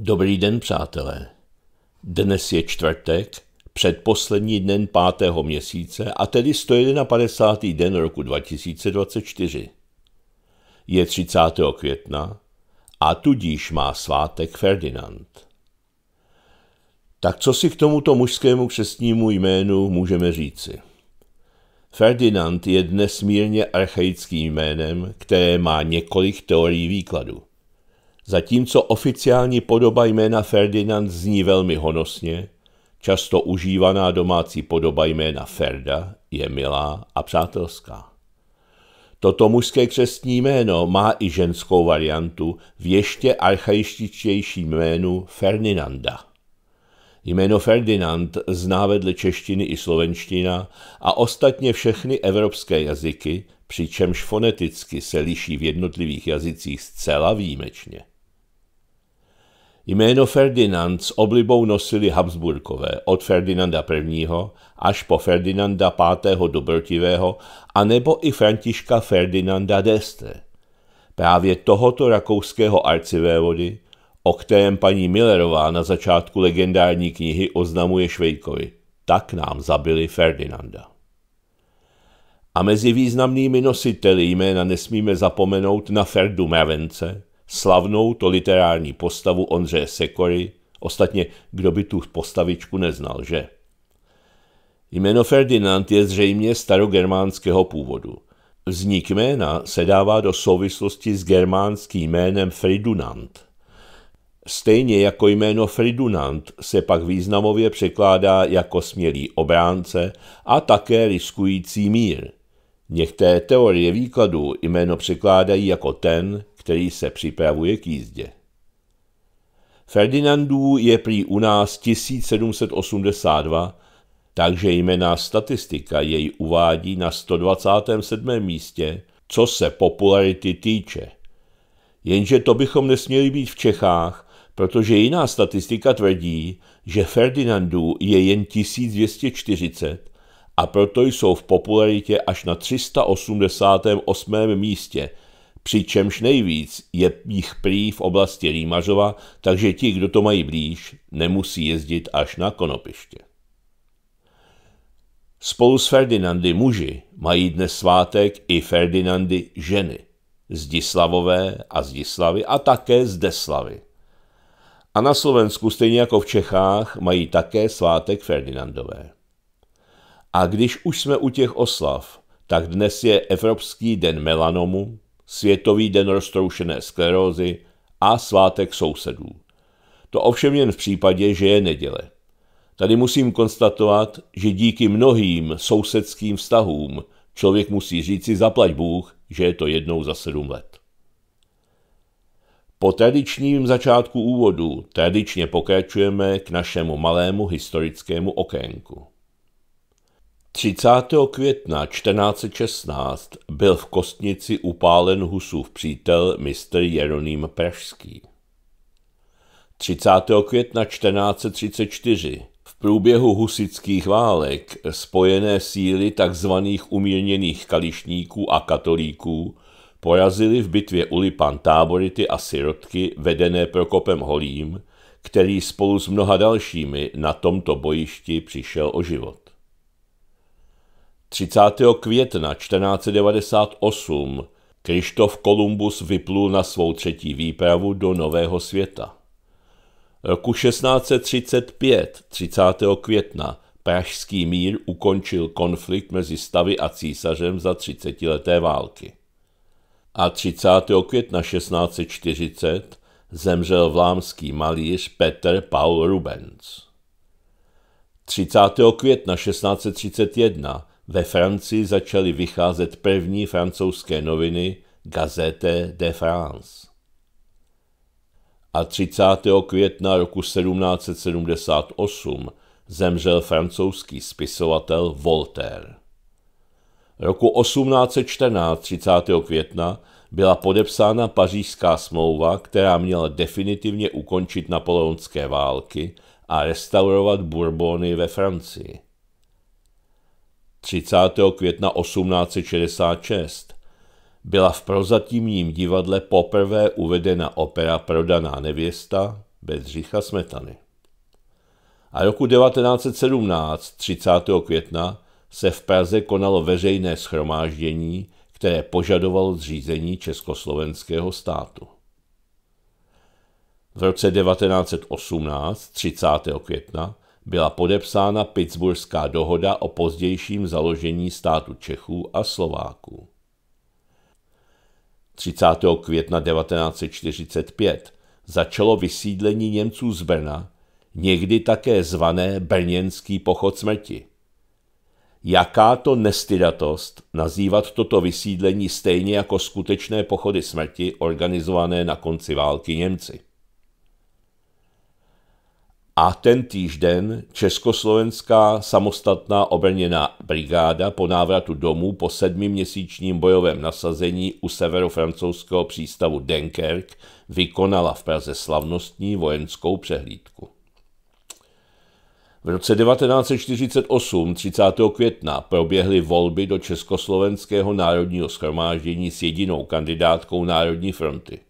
Dobrý den, přátelé. Dnes je čtvrtek, předposlední den pátého měsíce a tedy 151. den roku 2024. Je 30. května a tudíž má svátek Ferdinand. Tak co si k tomuto mužskému křestnímu jménu můžeme říci? Ferdinand je dnes mírně archaickým jménem, které má několik teorií výkladu. Zatímco oficiální podoba jména Ferdinand zní velmi honosně, často užívaná domácí podoba jména Ferda je milá a přátelská. Toto mužské křestní jméno má i ženskou variantu v ještě archaističtějším jménu Ferdinanda. Jméno Ferdinand zná vedle češtiny i slovenština a ostatně všechny evropské jazyky, přičemž foneticky se liší v jednotlivých jazycích zcela výjimečně. Jméno Ferdinand s oblibou nosili Habsburkové od Ferdinanda I. až po Ferdinanda V. dobrotivého, a nebo i Františka Ferdinanda d'Este. Právě tohoto rakouského arcivévody, o kterém paní Millerová na začátku legendární knihy oznamuje Švejkovi, tak nám zabili Ferdinanda. A mezi významnými nositeli jména nesmíme zapomenout na Ferdu Mravence, slavnou to literární postavu Ondřeje Sekory, ostatně kdo by tu postavičku neznal, že? Jméno Ferdinand je zřejmě starogermánského původu. Vznik jména se dává do souvislosti s germánským jménem Fridunant. Stejně jako jméno Fridunant se pak významově překládá jako smělý obránce a také riskující mír – Některé teorie výkladů jméno překládají jako ten, který se připravuje k jízdě. Ferdinandů je prý u nás 1782, takže jména statistika jej uvádí na 127. místě, co se popularity týče. Jenže to bychom nesměli být v Čechách, protože jiná statistika tvrdí, že Ferdinandů je jen 1240 a proto jsou v popularitě až na 388. místě, přičemž nejvíc je jich prý v oblasti Rýmařova, takže ti, kdo to mají blíž, nemusí jezdit až na konopiště. Spolu s Ferdinandy muži mají dnes svátek i Ferdinandy ženy, Zdislavové a Zdislavy a také Zdeslavy. A na Slovensku, stejně jako v Čechách, mají také svátek Ferdinandové. A když už jsme u těch oslav, tak dnes je Evropský den melanomu, Světový den roztroušené sklerózy a svátek sousedů. To ovšem jen v případě, že je neděle. Tady musím konstatovat, že díky mnohým sousedským vztahům člověk musí říci zaplať Bůh, že je to jednou za sedm let. Po tradičním začátku úvodu tradičně pokračujeme k našemu malému historickému okénku. 30. května 1416 byl v Kostnici upálen Husův přítel mistr Jeroným Pražský. 30. května 1434 v průběhu husických válek spojené síly tzv. umírněných kališníků a katolíků porazili v bitvě Ulipan tábority a sirotky vedené Prokopem Holím, který spolu s mnoha dalšími na tomto bojišti přišel o život. 30. května 1498 Krištof Kolumbus vyplul na svou třetí výpravu do Nového světa. Roku 1635, 30. května, Pražský mír ukončil konflikt mezi stavy a císařem za 30-leté války. A 30. května 1640 zemřel vlámský malíř Petr Paul Rubens. 30. května 1631 ve Francii začaly vycházet první francouzské noviny Gazette de France. A 30. května roku 1778 zemřel francouzský spisovatel Voltaire. Roku 1814 30. května byla podepsána pařížská smlouva, která měla definitivně ukončit napoleonské války a restaurovat Bourbony ve Francii. 30. května 1866 byla v prozatímním divadle poprvé uvedena opera Prodaná nevěsta Bedřicha Smetany. A roku 1917, 30. května, se v Praze konalo veřejné schromáždění, které požadovalo zřízení československého státu. V roce 1918, 30. května, byla podepsána Pittsburghská dohoda o pozdějším založení státu Čechů a Slováků. 30. května 1945 začalo vysídlení Němců z Brna, někdy také zvané Brněnský pochod smrti. Jaká to nestydatost nazývat toto vysídlení stejně jako skutečné pochody smrti organizované na konci války Němci a ten týžden Československá samostatná obrněná brigáda po návratu domů po sedmiměsíčním bojovém nasazení u severofrancouzského přístavu Denkerk vykonala v Praze slavnostní vojenskou přehlídku. V roce 1948 30. května proběhly volby do Československého národního schromáždění s jedinou kandidátkou Národní fronty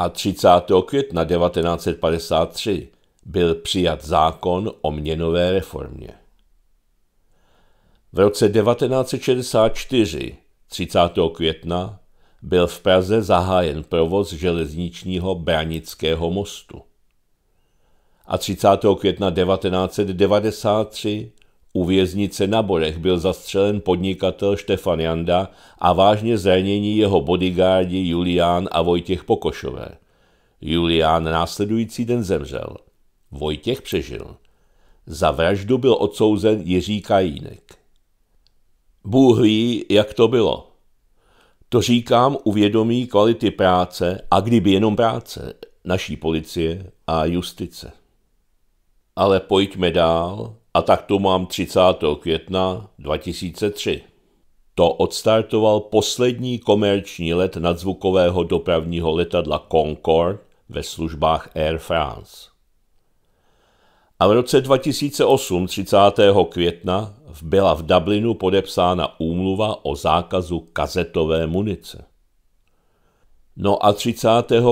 a 30. května 1953 byl přijat zákon o měnové reformě. V roce 1964, 30. května, byl v Praze zahájen provoz železničního Branického mostu. A 30. května 1993 u věznice na Borech byl zastřelen podnikatel Štefan Janda a vážně zranění jeho bodyguardi Julián a Vojtěch Pokošové. Julián následující den zemřel. Vojtěch přežil. Za vraždu byl odsouzen Jiří Kajínek. Bůh ví, jak to bylo. To říkám uvědomí kvality práce a kdyby jenom práce naší policie a justice. Ale pojďme dál a tak tu mám 30. května 2003. To odstartoval poslední komerční let nadzvukového dopravního letadla Concorde ve službách Air France. A v roce 2008, 30. května, byla v Dublinu podepsána úmluva o zákazu kazetové munice. No a 30.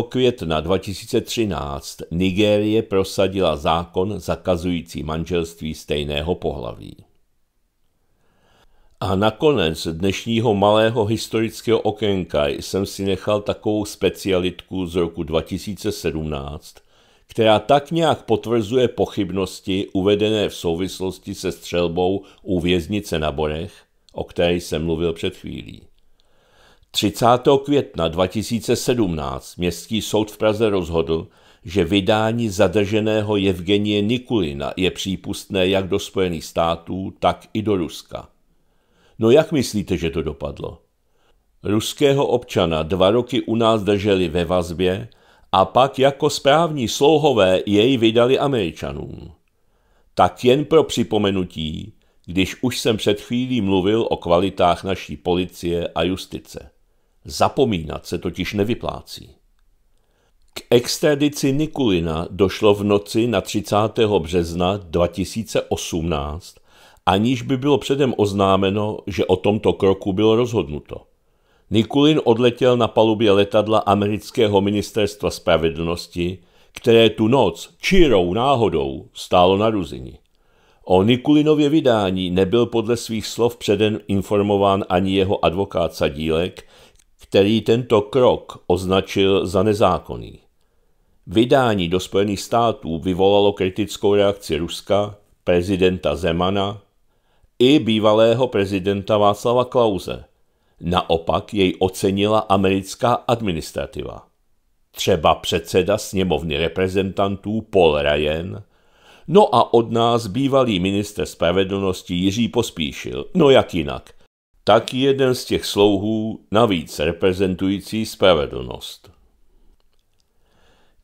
května 2013 Nigérie prosadila zákon zakazující manželství stejného pohlaví. A nakonec dnešního malého historického okénka jsem si nechal takovou specialitku z roku 2017, která tak nějak potvrzuje pochybnosti uvedené v souvislosti se střelbou u věznice na Borech, o které jsem mluvil před chvílí. 30. května 2017 Městský soud v Praze rozhodl, že vydání zadrženého Evgenie Nikulina je přípustné jak do Spojených států, tak i do Ruska. No jak myslíte, že to dopadlo? Ruského občana dva roky u nás drželi ve vazbě a pak jako správní slouhové jej vydali Američanům. Tak jen pro připomenutí, když už jsem před chvílí mluvil o kvalitách naší policie a justice. Zapomínat se totiž nevyplácí. K extradici Nikulina došlo v noci na 30. března 2018, aniž by bylo předem oznámeno, že o tomto kroku bylo rozhodnuto. Nikulin odletěl na palubě letadla amerického ministerstva spravedlnosti, které tu noc čirou náhodou stálo na Ruzini. O Nikulinově vydání nebyl podle svých slov předem informován ani jeho advokát Sadílek, který tento krok označil za nezákonný. Vydání do Spojených států vyvolalo kritickou reakci Ruska, prezidenta Zemana i bývalého prezidenta Václava Klauze. Naopak jej ocenila americká administrativa. Třeba předseda sněmovny reprezentantů Paul Ryan, no a od nás bývalý minister spravedlnosti Jiří Pospíšil, no jak jinak, tak jeden z těch slouhů navíc reprezentující spravedlnost.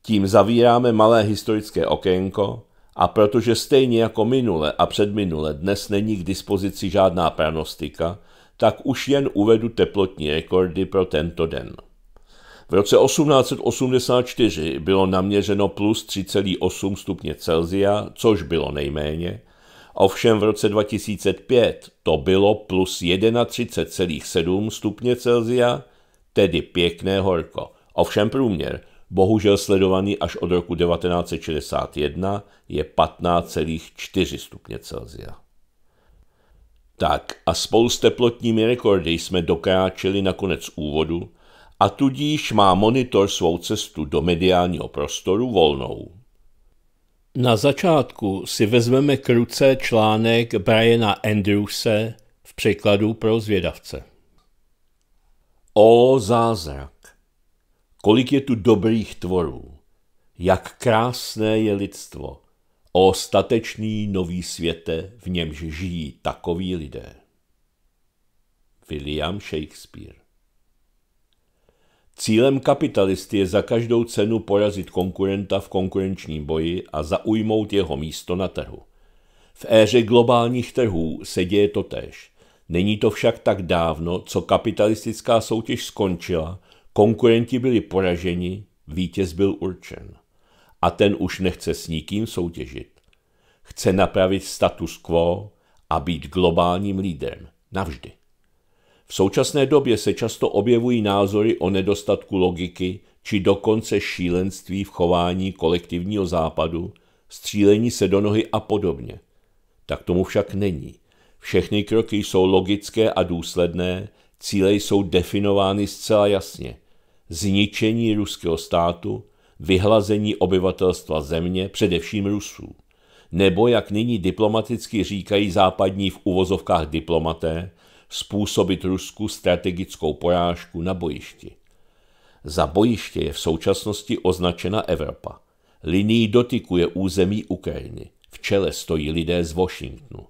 Tím zavíráme malé historické okénko a protože stejně jako minule a předminule dnes není k dispozici žádná pranostika, tak už jen uvedu teplotní rekordy pro tento den. V roce 1884 bylo naměřeno plus 3,8 stupně Celzia, což bylo nejméně, Ovšem v roce 2005 to bylo plus 31,7 stupně Celzia, tedy pěkné horko. Ovšem průměr, bohužel sledovaný až od roku 1961, je 15,4 stupně Celzia. Tak a spolu s teplotními rekordy jsme dokráčeli na konec úvodu a tudíž má monitor svou cestu do mediálního prostoru volnou. Na začátku si vezmeme k ruce článek Briana Andrewse v překladu pro zvědavce. O zázrak! Kolik je tu dobrých tvorů! Jak krásné je lidstvo! O statečný nový světe, v němž žijí takoví lidé! William Shakespeare Cílem kapitalisty je za každou cenu porazit konkurenta v konkurenčním boji a zaujmout jeho místo na trhu. V éře globálních trhů se děje tež. Není to však tak dávno, co kapitalistická soutěž skončila, konkurenti byli poraženi, vítěz byl určen. A ten už nechce s nikým soutěžit. Chce napravit status quo a být globálním lídrem. Navždy. V současné době se často objevují názory o nedostatku logiky či dokonce šílenství v chování kolektivního západu, střílení se do nohy a podobně. Tak tomu však není. Všechny kroky jsou logické a důsledné, cíle jsou definovány zcela jasně. Zničení ruského státu, vyhlazení obyvatelstva země, především Rusů. Nebo, jak nyní diplomaticky říkají západní v uvozovkách diplomaté, způsobit Rusku strategickou porážku na bojišti. Za bojiště je v současnosti označena Evropa. Linií dotyku je území Ukrajiny. V čele stojí lidé z Washingtonu.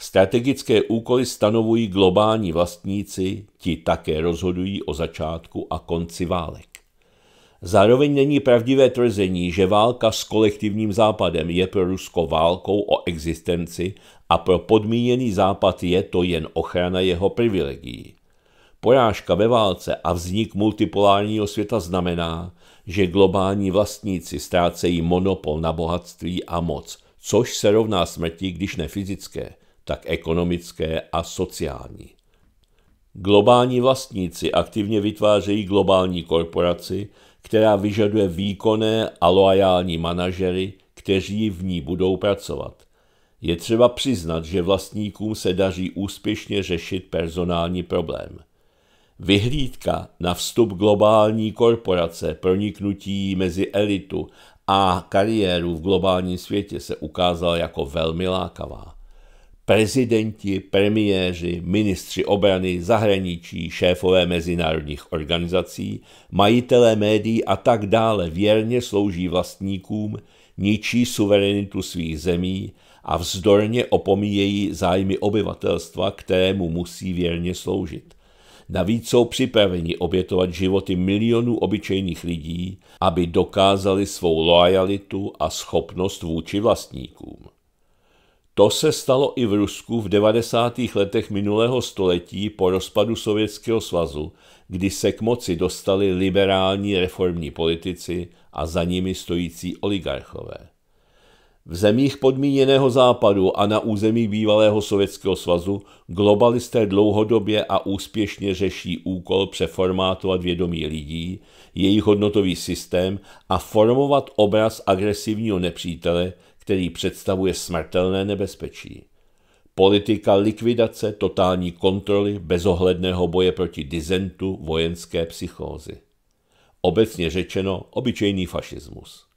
Strategické úkoly stanovují globální vlastníci, ti také rozhodují o začátku a konci válek. Zároveň není pravdivé tvrzení, že válka s kolektivním západem je pro Rusko válkou o existenci a pro podmíněný západ je to jen ochrana jeho privilegií. Porážka ve válce a vznik multipolárního světa znamená, že globální vlastníci ztrácejí monopol na bohatství a moc, což se rovná smrti, když ne fyzické, tak ekonomické a sociální. Globální vlastníci aktivně vytvářejí globální korporaci, která vyžaduje výkonné a loajální manažery, kteří v ní budou pracovat. Je třeba přiznat, že vlastníkům se daří úspěšně řešit personální problém. Vyhlídka na vstup globální korporace, proniknutí mezi elitu a kariéru v globálním světě se ukázala jako velmi lákavá. Prezidenti, premiéři, ministři obrany, zahraničí, šéfové mezinárodních organizací, majitelé médií a tak dále věrně slouží vlastníkům, ničí suverenitu svých zemí, a vzdorně opomíjejí zájmy obyvatelstva, kterému musí věrně sloužit. Navíc jsou připraveni obětovat životy milionů obyčejných lidí, aby dokázali svou loajalitu a schopnost vůči vlastníkům. To se stalo i v Rusku v 90. letech minulého století po rozpadu Sovětského svazu, kdy se k moci dostali liberální reformní politici a za nimi stojící oligarchové. V zemích podmíněného západu a na území bývalého Sovětského svazu globalisté dlouhodobě a úspěšně řeší úkol přeformátovat vědomí lidí, jejich hodnotový systém a formovat obraz agresivního nepřítele, který představuje smrtelné nebezpečí. Politika likvidace, totální kontroly, bezohledného boje proti dizentu, vojenské psychózy. Obecně řečeno obyčejný fašismus.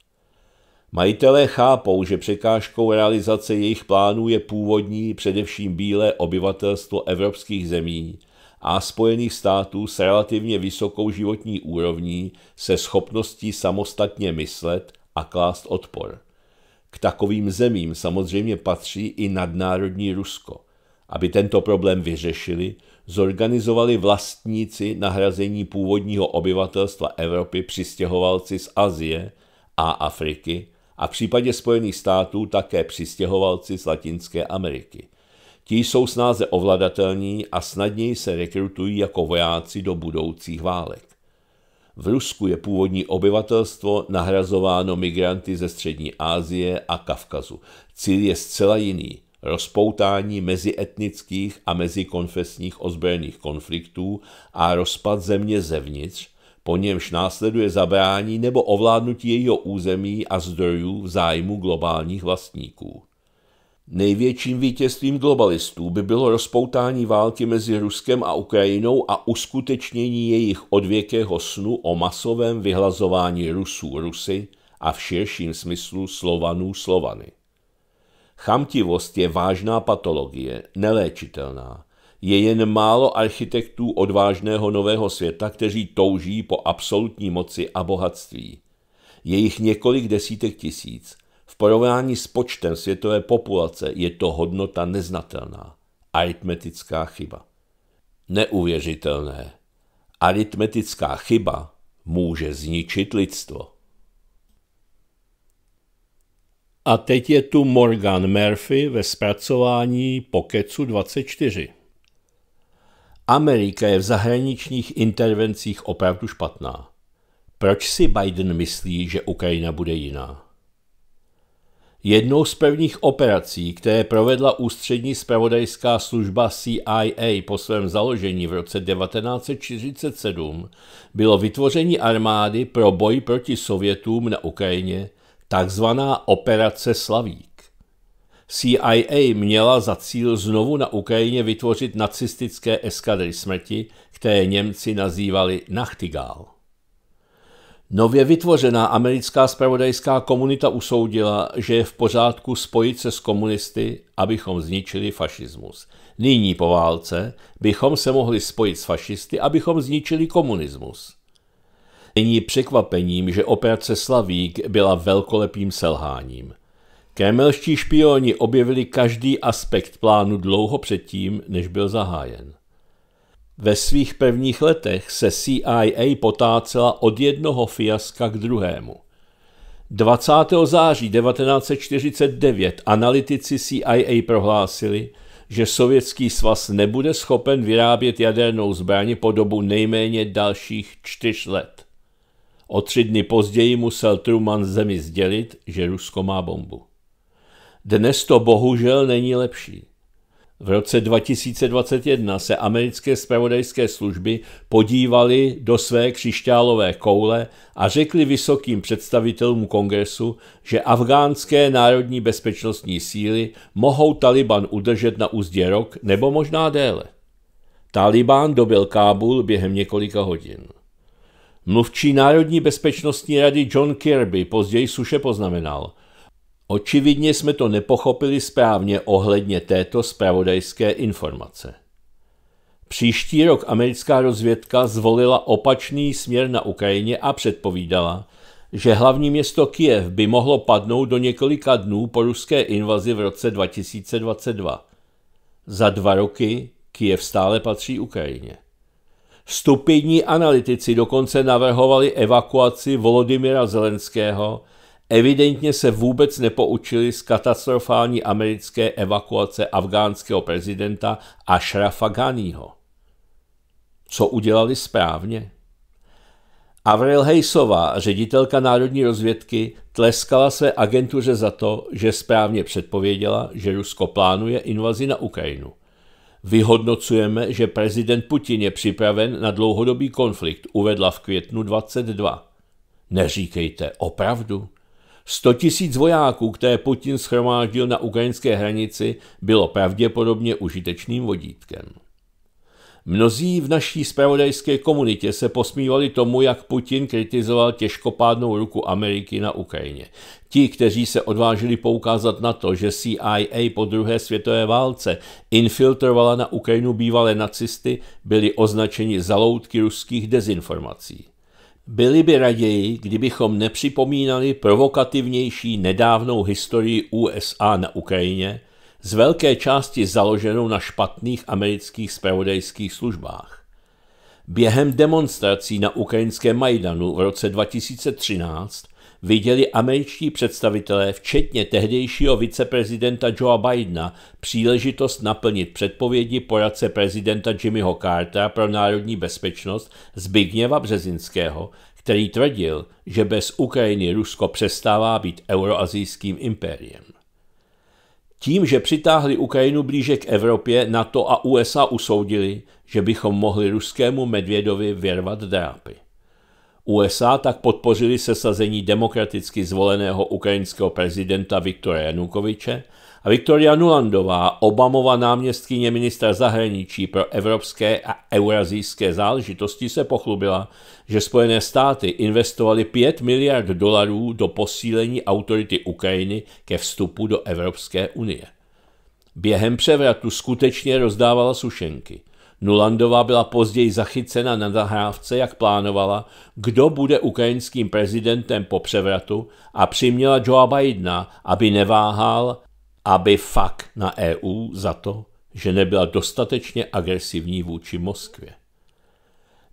Majitelé chápou, že překážkou realizace jejich plánů je původní, především bílé obyvatelstvo evropských zemí a Spojených států s relativně vysokou životní úrovní se schopností samostatně myslet a klást odpor. K takovým zemím samozřejmě patří i nadnárodní Rusko. Aby tento problém vyřešili, zorganizovali vlastníci nahrazení původního obyvatelstva Evropy přistěhovalci z Azie a Afriky a v případě Spojených států také přistěhovalci z Latinské Ameriky. Ti jsou snáze ovladatelní a snadněji se rekrutují jako vojáci do budoucích válek. V Rusku je původní obyvatelstvo nahrazováno migranty ze Střední Asie a Kavkazu. Cíl je zcela jiný – rozpoutání mezietnických a mezikonfesních ozbrojených konfliktů a rozpad země zevnitř, po němž následuje zabrání nebo ovládnutí jejího území a zdrojů v zájmu globálních vlastníků. Největším vítězstvím globalistů by bylo rozpoutání války mezi Ruskem a Ukrajinou a uskutečnění jejich odvěkého snu o masovém vyhlazování Rusů Rusy a v širším smyslu Slovanů Slovany. Chamtivost je vážná patologie, neléčitelná, je jen málo architektů odvážného nového světa, kteří touží po absolutní moci a bohatství. Je jich několik desítek tisíc. V porovnání s počtem světové populace je to hodnota neznatelná. Aritmetická chyba. Neuvěřitelné. Aritmetická chyba může zničit lidstvo. A teď je tu Morgan Murphy ve zpracování Pokecu 24. Amerika je v zahraničních intervencích opravdu špatná. Proč si Biden myslí, že Ukrajina bude jiná? Jednou z prvních operací, které provedla ústřední spravodajská služba CIA po svém založení v roce 1947, bylo vytvoření armády pro boj proti Sovětům na Ukrajině, takzvaná Operace Slavík. CIA měla za cíl znovu na Ukrajině vytvořit nacistické eskadry smrti, které Němci nazývali Nachtigal. Nově vytvořená americká spravodajská komunita usoudila, že je v pořádku spojit se s komunisty, abychom zničili fašismus. Nyní po válce bychom se mohli spojit s fašisty, abychom zničili komunismus. Není překvapením, že operace Slavík byla velkolepým selháním. Kémelští špioni objevili každý aspekt plánu dlouho předtím, než byl zahájen. Ve svých prvních letech se CIA potácela od jednoho fiaska k druhému. 20. září 1949 analytici CIA prohlásili, že Sovětský svaz nebude schopen vyrábět jadernou zbraň po dobu nejméně dalších čtyř let. O tři dny později musel Truman zemi sdělit, že Rusko má bombu. Dnes to bohužel není lepší. V roce 2021 se americké spravodajské služby podívali do své křišťálové koule a řekli vysokým představitelům kongresu, že afgánské národní bezpečnostní síly mohou Taliban udržet na úzdě rok nebo možná déle. Taliban dobil Kábul během několika hodin. Mluvčí Národní bezpečnostní rady John Kirby později suše poznamenal – Očividně jsme to nepochopili správně ohledně této spravodajské informace. Příští rok americká rozvědka zvolila opačný směr na Ukrajině a předpovídala, že hlavní město Kiev by mohlo padnout do několika dnů po ruské invazi v roce 2022. Za dva roky Kiev stále patří Ukrajině. Stupidní analytici dokonce navrhovali evakuaci Volodymyra Zelenského Evidentně se vůbec nepoučili z katastrofální americké evakuace afgánského prezidenta Ashrafa Ghaniho. Co udělali správně? Avril Hejsová, ředitelka národní rozvědky, tleskala své agentuře za to, že správně předpověděla, že Rusko plánuje invazi na Ukrajinu. Vyhodnocujeme, že prezident Putin je připraven na dlouhodobý konflikt, uvedla v květnu 22. Neříkejte opravdu. 100 tisíc vojáků, které Putin schromáždil na ukrajinské hranici, bylo pravděpodobně užitečným vodítkem. Mnozí v naší spravodajské komunitě se posmívali tomu, jak Putin kritizoval těžkopádnou ruku Ameriky na Ukrajině. Ti, kteří se odvážili poukázat na to, že CIA po druhé světové válce infiltrovala na Ukrajinu bývalé nacisty, byli označeni za loutky ruských dezinformací. Byli by raději, kdybychom nepřipomínali provokativnější nedávnou historii USA na Ukrajině, z velké části založenou na špatných amerických spravodajských službách. Během demonstrací na ukrajinském Majdanu v roce 2013 viděli američtí představitelé, včetně tehdejšího viceprezidenta Joea Bidena, příležitost naplnit předpovědi poradce prezidenta Jimmyho Cartera pro národní bezpečnost Zbigněva Březinského, který tvrdil, že bez Ukrajiny Rusko přestává být euroazijským impériem. Tím, že přitáhli Ukrajinu blíže k Evropě, NATO a USA usoudili, že bychom mohli ruskému medvědovi vyrvat drápy. USA tak podpořili sesazení demokraticky zvoleného ukrajinského prezidenta Viktora Janukoviče a Viktoria Nulandová, Obamova náměstkyně ministra zahraničí pro evropské a eurazijské záležitosti, se pochlubila, že Spojené státy investovaly 5 miliard dolarů do posílení autority Ukrajiny ke vstupu do Evropské unie. Během převratu skutečně rozdávala sušenky – Nulandová byla později zachycena na zahrávce, jak plánovala, kdo bude ukrajinským prezidentem po převratu a přiměla Joea Bidena, aby neváhal, aby fakt na EU za to, že nebyla dostatečně agresivní vůči Moskvě.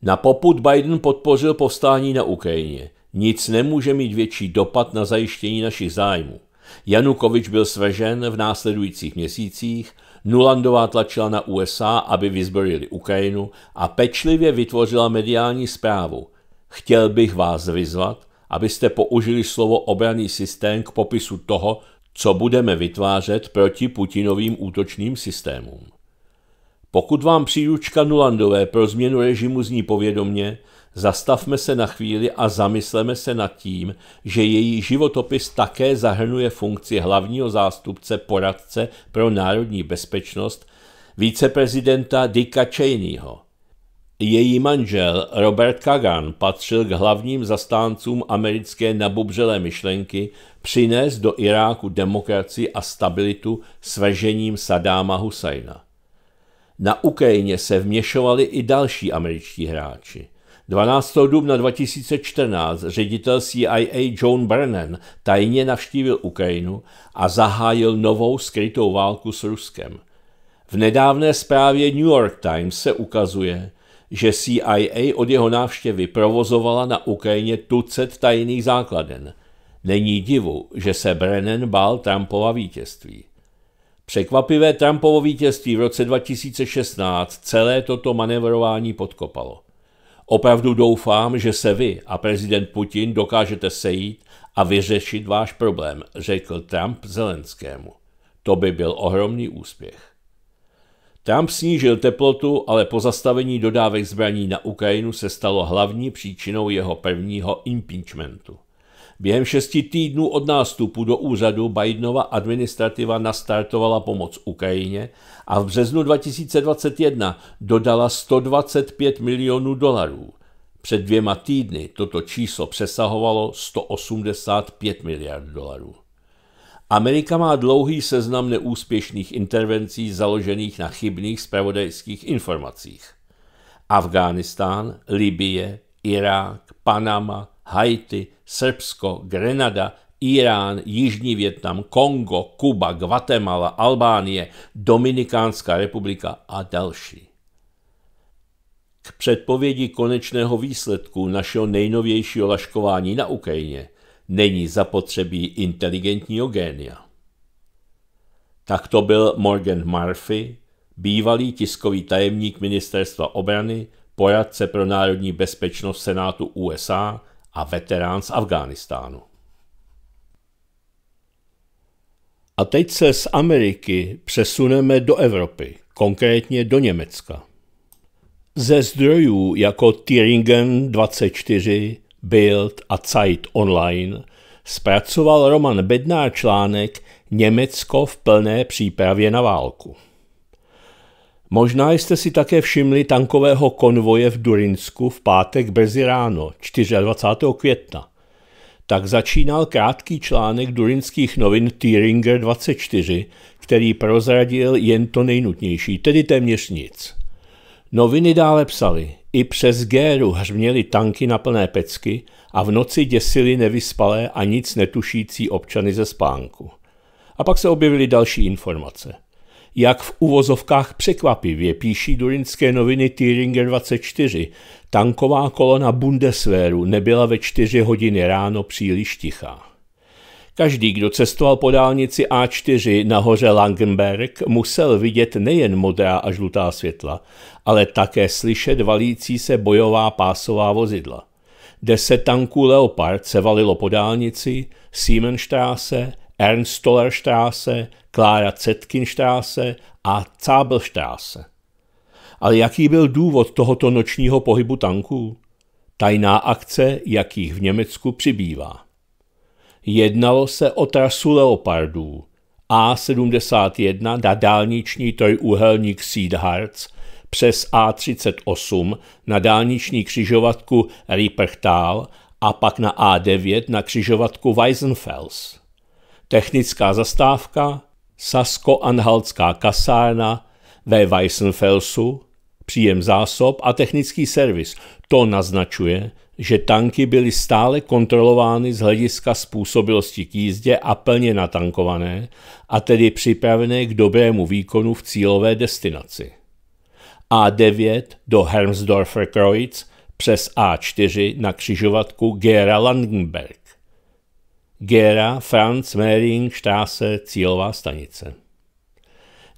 Na poput Biden podpořil povstání na Ukrajině. Nic nemůže mít větší dopad na zajištění našich zájmů. Janukovič byl svržen v následujících měsících Nulandová tlačila na USA, aby vyzbrojili Ukrajinu a pečlivě vytvořila mediální zprávu. Chtěl bych vás vyzvat, abyste použili slovo obraný systém k popisu toho, co budeme vytvářet proti Putinovým útočným systémům. Pokud vám příručka Nulandové pro změnu režimu zní povědomně, Zastavme se na chvíli a zamysleme se nad tím, že její životopis také zahrnuje funkci hlavního zástupce poradce pro národní bezpečnost viceprezidenta Dicka Cheneyho. Její manžel Robert Kagan patřil k hlavním zastáncům americké nabubřelé myšlenky přinést do Iráku demokracii a stabilitu svržením Sadáma Husajna. Na Ukrajině se vměšovali i další američtí hráči – 12. dubna 2014 ředitel CIA John Brennan tajně navštívil Ukrajinu a zahájil novou skrytou válku s Ruskem. V nedávné zprávě New York Times se ukazuje, že CIA od jeho návštěvy provozovala na Ukrajině tucet tajných základen. Není divu, že se Brennan bál Trumpova vítězství. Překvapivé Trumpovo vítězství v roce 2016 celé toto manevrování podkopalo. Opravdu doufám, že se vy a prezident Putin dokážete sejít a vyřešit váš problém, řekl Trump Zelenskému. To by byl ohromný úspěch. Trump snížil teplotu, ale pozastavení dodávek zbraní na Ukrajinu se stalo hlavní příčinou jeho prvního impeachmentu. Během šesti týdnů od nástupu do úřadu Bidenova administrativa nastartovala pomoc Ukrajině a v březnu 2021 dodala 125 milionů dolarů. Před dvěma týdny toto číslo přesahovalo 185 miliard dolarů. Amerika má dlouhý seznam neúspěšných intervencí založených na chybných spravodajských informacích. Afghánistán, Libie, Irák, Panama, Haiti, Srbsko, Grenada, Irán, Jižní Větnam, Kongo, Kuba, Guatemala, Albánie, Dominikánská republika a další. K předpovědi konečného výsledku našeho nejnovějšího laškování na Ukrajině není zapotřebí inteligentního génia. Tak to byl Morgan Murphy, bývalý tiskový tajemník ministerstva obrany, poradce pro národní bezpečnost Senátu USA a veterán z Afghánistánu. A teď se z Ameriky přesuneme do Evropy, konkrétně do Německa. Ze zdrojů jako Thüringen 24, Bild a Zeit Online zpracoval Roman Bednár článek Německo v plné přípravě na válku. Možná jste si také všimli tankového konvoje v Durinsku v pátek brzy ráno, 24. května. Tak začínal krátký článek durinských novin Tieringer 24, který prozradil jen to nejnutnější, tedy téměř nic. Noviny dále psali, i přes Géru hřměly tanky na plné pecky a v noci děsily nevyspalé a nic netušící občany ze spánku. A pak se objevily další informace – jak v uvozovkách překvapivě píší durinské noviny Thüringer 24, tanková kolona Bundeswehru nebyla ve čtyři hodiny ráno příliš tichá. Každý, kdo cestoval po dálnici A4 nahoře Langenberg, musel vidět nejen modrá a žlutá světla, ale také slyšet valící se bojová pásová vozidla. Deset tanků Leopard se valilo po dálnici, Siemensstraße, Ernstollerstraße, Klára Cetkinstraße a Cábelstraße. Ale jaký byl důvod tohoto nočního pohybu tanků? Tajná akce, jakých v Německu přibývá. Jednalo se o trasu Leopardů A71 na dálniční trojúhelník Seedharts přes A38 na dálniční křižovatku Rieperchtal a pak na A9 na křižovatku Weisenfels technická zastávka, Sasko-Anhaltská kasárna ve Weissenfelsu, příjem zásob a technický servis. To naznačuje, že tanky byly stále kontrolovány z hlediska způsobilosti k jízdě a plně natankované, a tedy připravené k dobrému výkonu v cílové destinaci. A9 do Hermsdorfer Kreuz přes A4 na křižovatku Gera Langenberg. Gera Franz Mering Štráse, cílová stanice.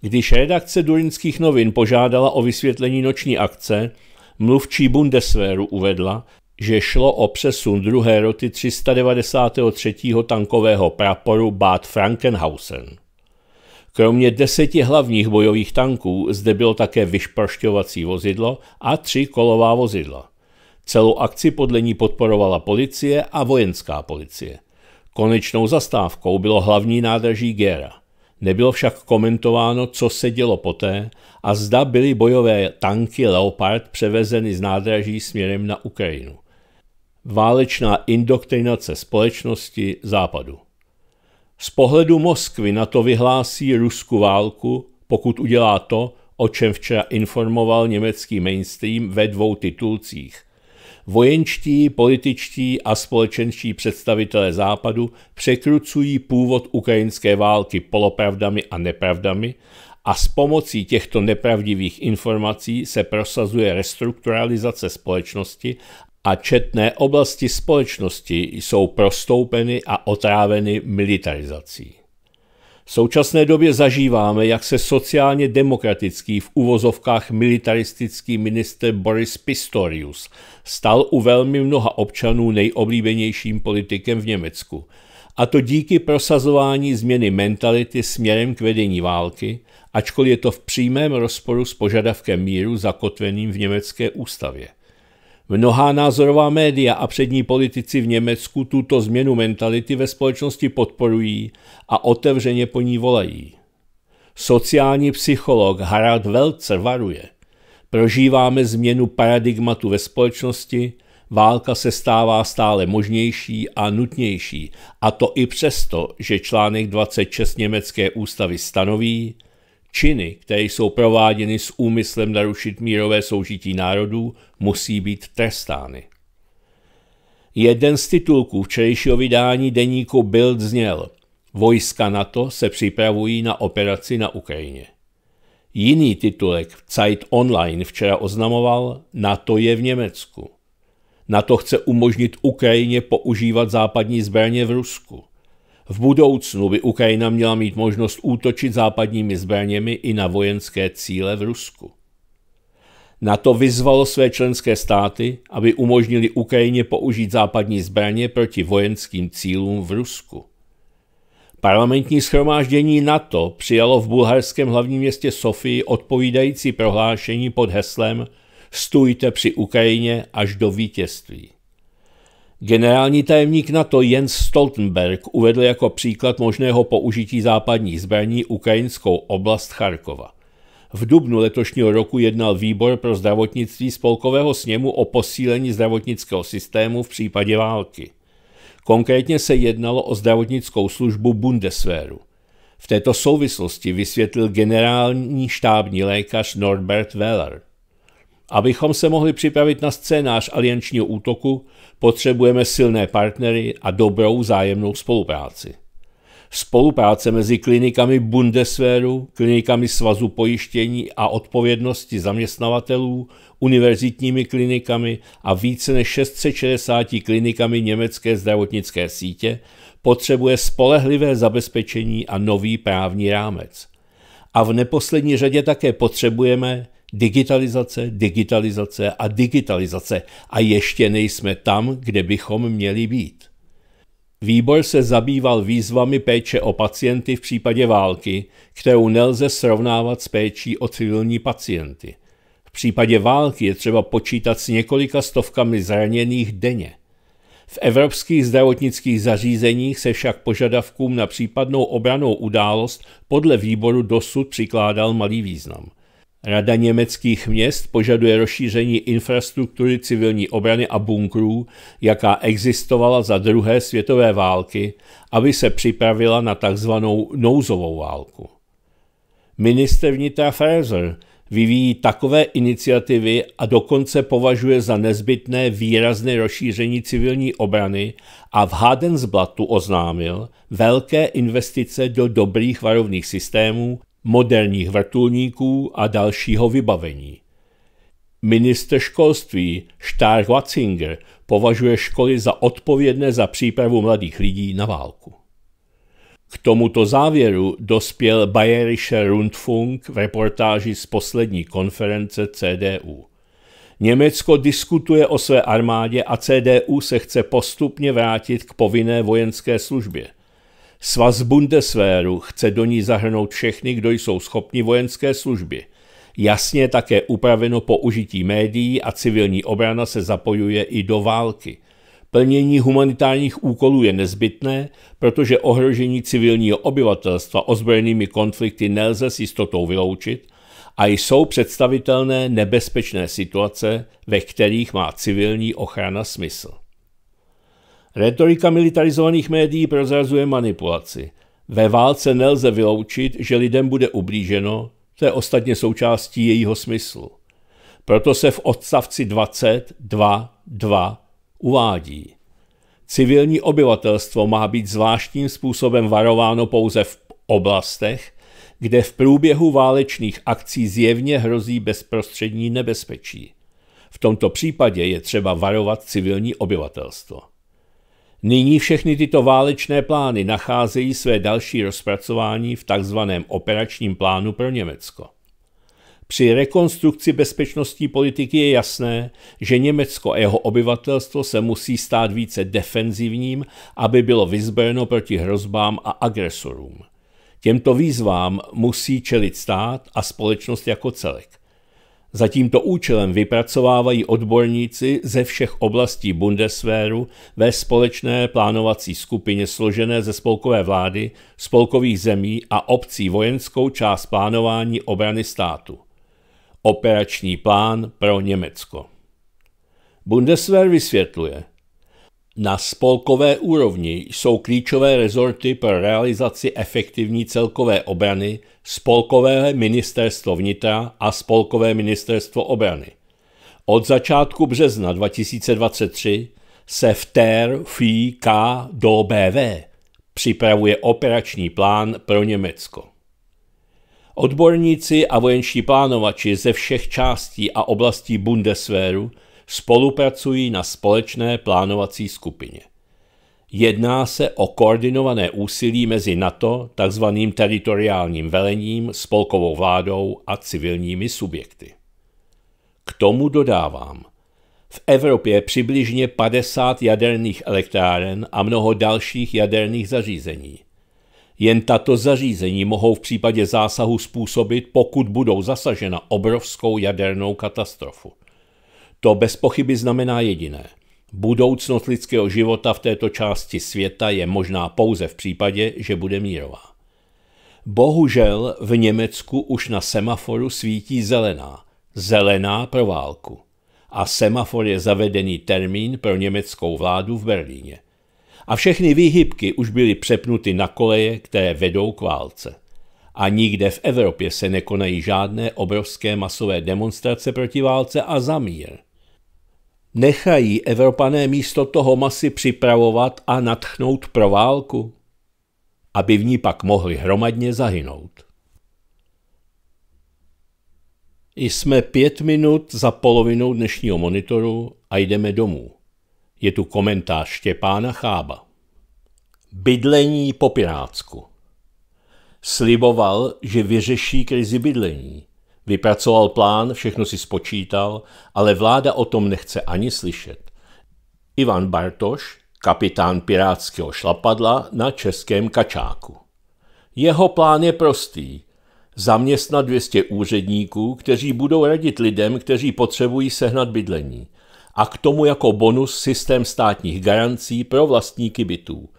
Když redakce Durinských novin požádala o vysvětlení noční akce, mluvčí Bundeswehru uvedla, že šlo o přesun druhé roty 393. tankového praporu Bad Frankenhausen. Kromě deseti hlavních bojových tanků zde bylo také vyšprošťovací vozidlo a tři kolová vozidla. Celou akci podle ní podporovala policie a vojenská policie – Konečnou zastávkou bylo hlavní nádraží Gera. Nebylo však komentováno, co se dělo poté a zda byly bojové tanky Leopard převezeny z nádraží směrem na Ukrajinu. Válečná indoktrinace společnosti Západu. Z pohledu Moskvy na to vyhlásí Rusku válku, pokud udělá to, o čem včera informoval německý mainstream ve dvou titulcích – Vojenčtí, političtí a společenští představitelé Západu překrucují původ ukrajinské války polopravdami a nepravdami a s pomocí těchto nepravdivých informací se prosazuje restrukturalizace společnosti a četné oblasti společnosti jsou prostoupeny a otráveny militarizací. V současné době zažíváme, jak se sociálně demokratický v uvozovkách militaristický minister Boris Pistorius stal u velmi mnoha občanů nejoblíbenějším politikem v Německu. A to díky prosazování změny mentality směrem k vedení války, ačkoliv je to v přímém rozporu s požadavkem míru zakotveným v německé ústavě. Mnohá názorová média a přední politici v Německu tuto změnu mentality ve společnosti podporují a otevřeně po ní volají. Sociální psycholog Harald Welzer varuje. Prožíváme změnu paradigmatu ve společnosti, válka se stává stále možnější a nutnější, a to i přesto, že článek 26 německé ústavy stanoví, Činy, které jsou prováděny s úmyslem narušit mírové soužití národů, musí být trestány. Jeden z titulků včerejšího vydání deníku Bild zněl Vojska NATO se připravují na operaci na Ukrajině. Jiný titulek v Zeit Online včera oznamoval NATO je v Německu. NATO chce umožnit Ukrajině používat západní zbraně v Rusku. V budoucnu by Ukrajina měla mít možnost útočit západními zbraněmi i na vojenské cíle v Rusku. Na to vyzvalo své členské státy, aby umožnili Ukrajině použít západní zbraně proti vojenským cílům v Rusku. Parlamentní schromáždění NATO přijalo v bulharském hlavním městě Sofii odpovídající prohlášení pod heslem Stůjte při Ukrajině až do vítězství. Generální tajemník NATO Jens Stoltenberg uvedl jako příklad možného použití západních zbraní ukrajinskou oblast Charkova. V dubnu letošního roku jednal výbor pro zdravotnictví spolkového sněmu o posílení zdravotnického systému v případě války. Konkrétně se jednalo o zdravotnickou službu Bundeswehru. V této souvislosti vysvětlil generální štábní lékař Norbert Weller. Abychom se mohli připravit na scénář aliančního útoku, potřebujeme silné partnery a dobrou zájemnou spolupráci. Spolupráce mezi klinikami Bundeswehru, klinikami Svazu pojištění a odpovědnosti zaměstnavatelů, univerzitními klinikami a více než 660 klinikami německé zdravotnické sítě potřebuje spolehlivé zabezpečení a nový právní rámec. A v neposlední řadě také potřebujeme Digitalizace, digitalizace a digitalizace a ještě nejsme tam, kde bychom měli být. Výbor se zabýval výzvami péče o pacienty v případě války, kterou nelze srovnávat s péčí o civilní pacienty. V případě války je třeba počítat s několika stovkami zraněných denně. V evropských zdravotnických zařízeních se však požadavkům na případnou obranou událost podle výboru dosud přikládal malý význam – Rada německých měst požaduje rozšíření infrastruktury civilní obrany a bunkrů, jaká existovala za druhé světové války, aby se připravila na tzv. nouzovou válku. Minister vnitra Fraser vyvíjí takové iniciativy a dokonce považuje za nezbytné výrazné rozšíření civilní obrany a v Hadensblatu oznámil velké investice do dobrých varovných systémů, moderních vrtulníků a dalšího vybavení. Minister školství Stark Watzinger považuje školy za odpovědné za přípravu mladých lidí na válku. K tomuto závěru dospěl Bayerischer Rundfunk v reportáži z poslední konference CDU. Německo diskutuje o své armádě a CDU se chce postupně vrátit k povinné vojenské službě – Svaz Bundeswehru chce do ní zahrnout všechny, kdo jsou schopni vojenské služby. Jasně také upraveno použití médií a civilní obrana se zapojuje i do války. Plnění humanitárních úkolů je nezbytné, protože ohrožení civilního obyvatelstva ozbrojenými konflikty nelze s jistotou vyloučit a jsou představitelné nebezpečné situace, ve kterých má civilní ochrana smysl. Retorika militarizovaných médií prozrazuje manipulaci. Ve válce nelze vyloučit, že lidem bude ublíženo, to je ostatně součástí jejího smyslu. Proto se v odstavci 20.2.2 uvádí. Civilní obyvatelstvo má být zvláštním způsobem varováno pouze v oblastech, kde v průběhu válečných akcí zjevně hrozí bezprostřední nebezpečí. V tomto případě je třeba varovat civilní obyvatelstvo. Nyní všechny tyto válečné plány nacházejí své další rozpracování v tzv. operačním plánu pro Německo. Při rekonstrukci bezpečnostní politiky je jasné, že Německo a jeho obyvatelstvo se musí stát více defenzivním, aby bylo vyzbrojeno proti hrozbám a agresorům. Těmto výzvám musí čelit stát a společnost jako celek. Za tímto účelem vypracovávají odborníci ze všech oblastí Bundeswehru ve společné plánovací skupině složené ze spolkové vlády, spolkových zemí a obcí vojenskou část plánování obrany státu. Operační plán pro Německo. Bundeswehr vysvětluje – na spolkové úrovni jsou klíčové rezorty pro realizaci efektivní celkové obrany spolkové ministerstvo vnitra a spolkové ministerstvo obrany. Od začátku března 2023 se v TER K do BV připravuje operační plán pro Německo. Odborníci a vojenští plánovači ze všech částí a oblastí Bundeswehru – spolupracují na společné plánovací skupině. Jedná se o koordinované úsilí mezi NATO, takzvaným teritoriálním velením, spolkovou vládou a civilními subjekty. K tomu dodávám. V Evropě přibližně 50 jaderných elektráren a mnoho dalších jaderných zařízení. Jen tato zařízení mohou v případě zásahu způsobit, pokud budou zasažena obrovskou jadernou katastrofu. To bez pochyby znamená jediné. Budoucnost lidského života v této části světa je možná pouze v případě, že bude mírová. Bohužel v Německu už na semaforu svítí zelená. Zelená pro válku. A semafor je zavedený termín pro německou vládu v Berlíně. A všechny výhybky už byly přepnuty na koleje, které vedou k válce. A nikde v Evropě se nekonají žádné obrovské masové demonstrace proti válce a za mír. Nechají Evropané místo toho masy připravovat a natchnout pro válku, aby v ní pak mohli hromadně zahynout. Jsme pět minut za polovinou dnešního monitoru a jdeme domů. Je tu komentář Štěpána Chába. Bydlení po pirátsku. Sliboval, že vyřeší krizi bydlení. Vypracoval plán, všechno si spočítal, ale vláda o tom nechce ani slyšet. Ivan Bartoš, kapitán pirátského šlapadla na českém kačáku. Jeho plán je prostý. Zaměstnat 200 úředníků, kteří budou radit lidem, kteří potřebují sehnat bydlení. A k tomu jako bonus systém státních garancí pro vlastníky bytů.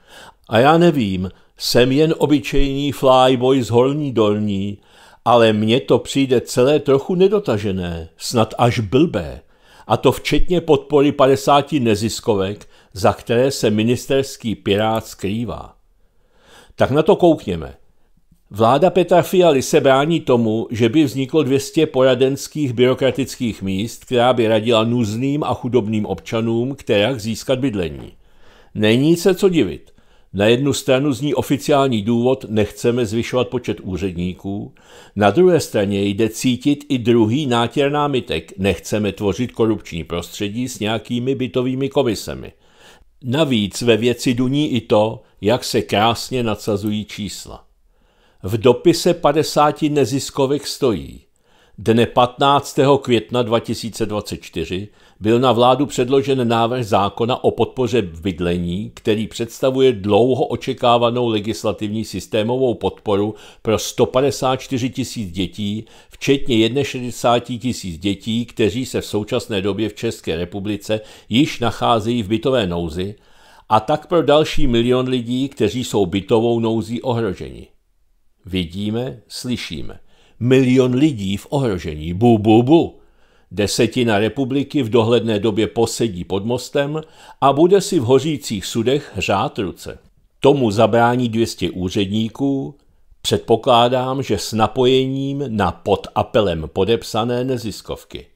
A já nevím, jsem jen obyčejný flyboy z Horní Dolní, ale mně to přijde celé trochu nedotažené, snad až blbé, a to včetně podpory 50 neziskovek, za které se ministerský pirát skrývá. Tak na to koukněme. Vláda Petra Fialy se brání tomu, že by vzniklo 200 poradenských byrokratických míst, která by radila nuzným a chudobným občanům, kterých získat bydlení. Není se co divit. Na jednu stranu zní oficiální důvod nechceme zvyšovat počet úředníků, na druhé straně jde cítit i druhý nátěr námitek nechceme tvořit korupční prostředí s nějakými bytovými komisemi. Navíc ve věci duní i to, jak se krásně nadsazují čísla. V dopise 50 neziskovek stojí. Dne 15. května 2024 byl na vládu předložen návrh zákona o podpoře v bydlení, který představuje dlouho očekávanou legislativní systémovou podporu pro 154 tisíc dětí, včetně 61 tisíc dětí, kteří se v současné době v České republice již nacházejí v bytové nouzi, a tak pro další milion lidí, kteří jsou bytovou nouzí ohroženi. Vidíme, slyšíme. Milion lidí v ohrožení. Bu, bu, bu. Desetina republiky v dohledné době posedí pod mostem a bude si v hořících sudech řát ruce. Tomu zabrání 200 úředníků, předpokládám, že s napojením na pod apelem podepsané neziskovky.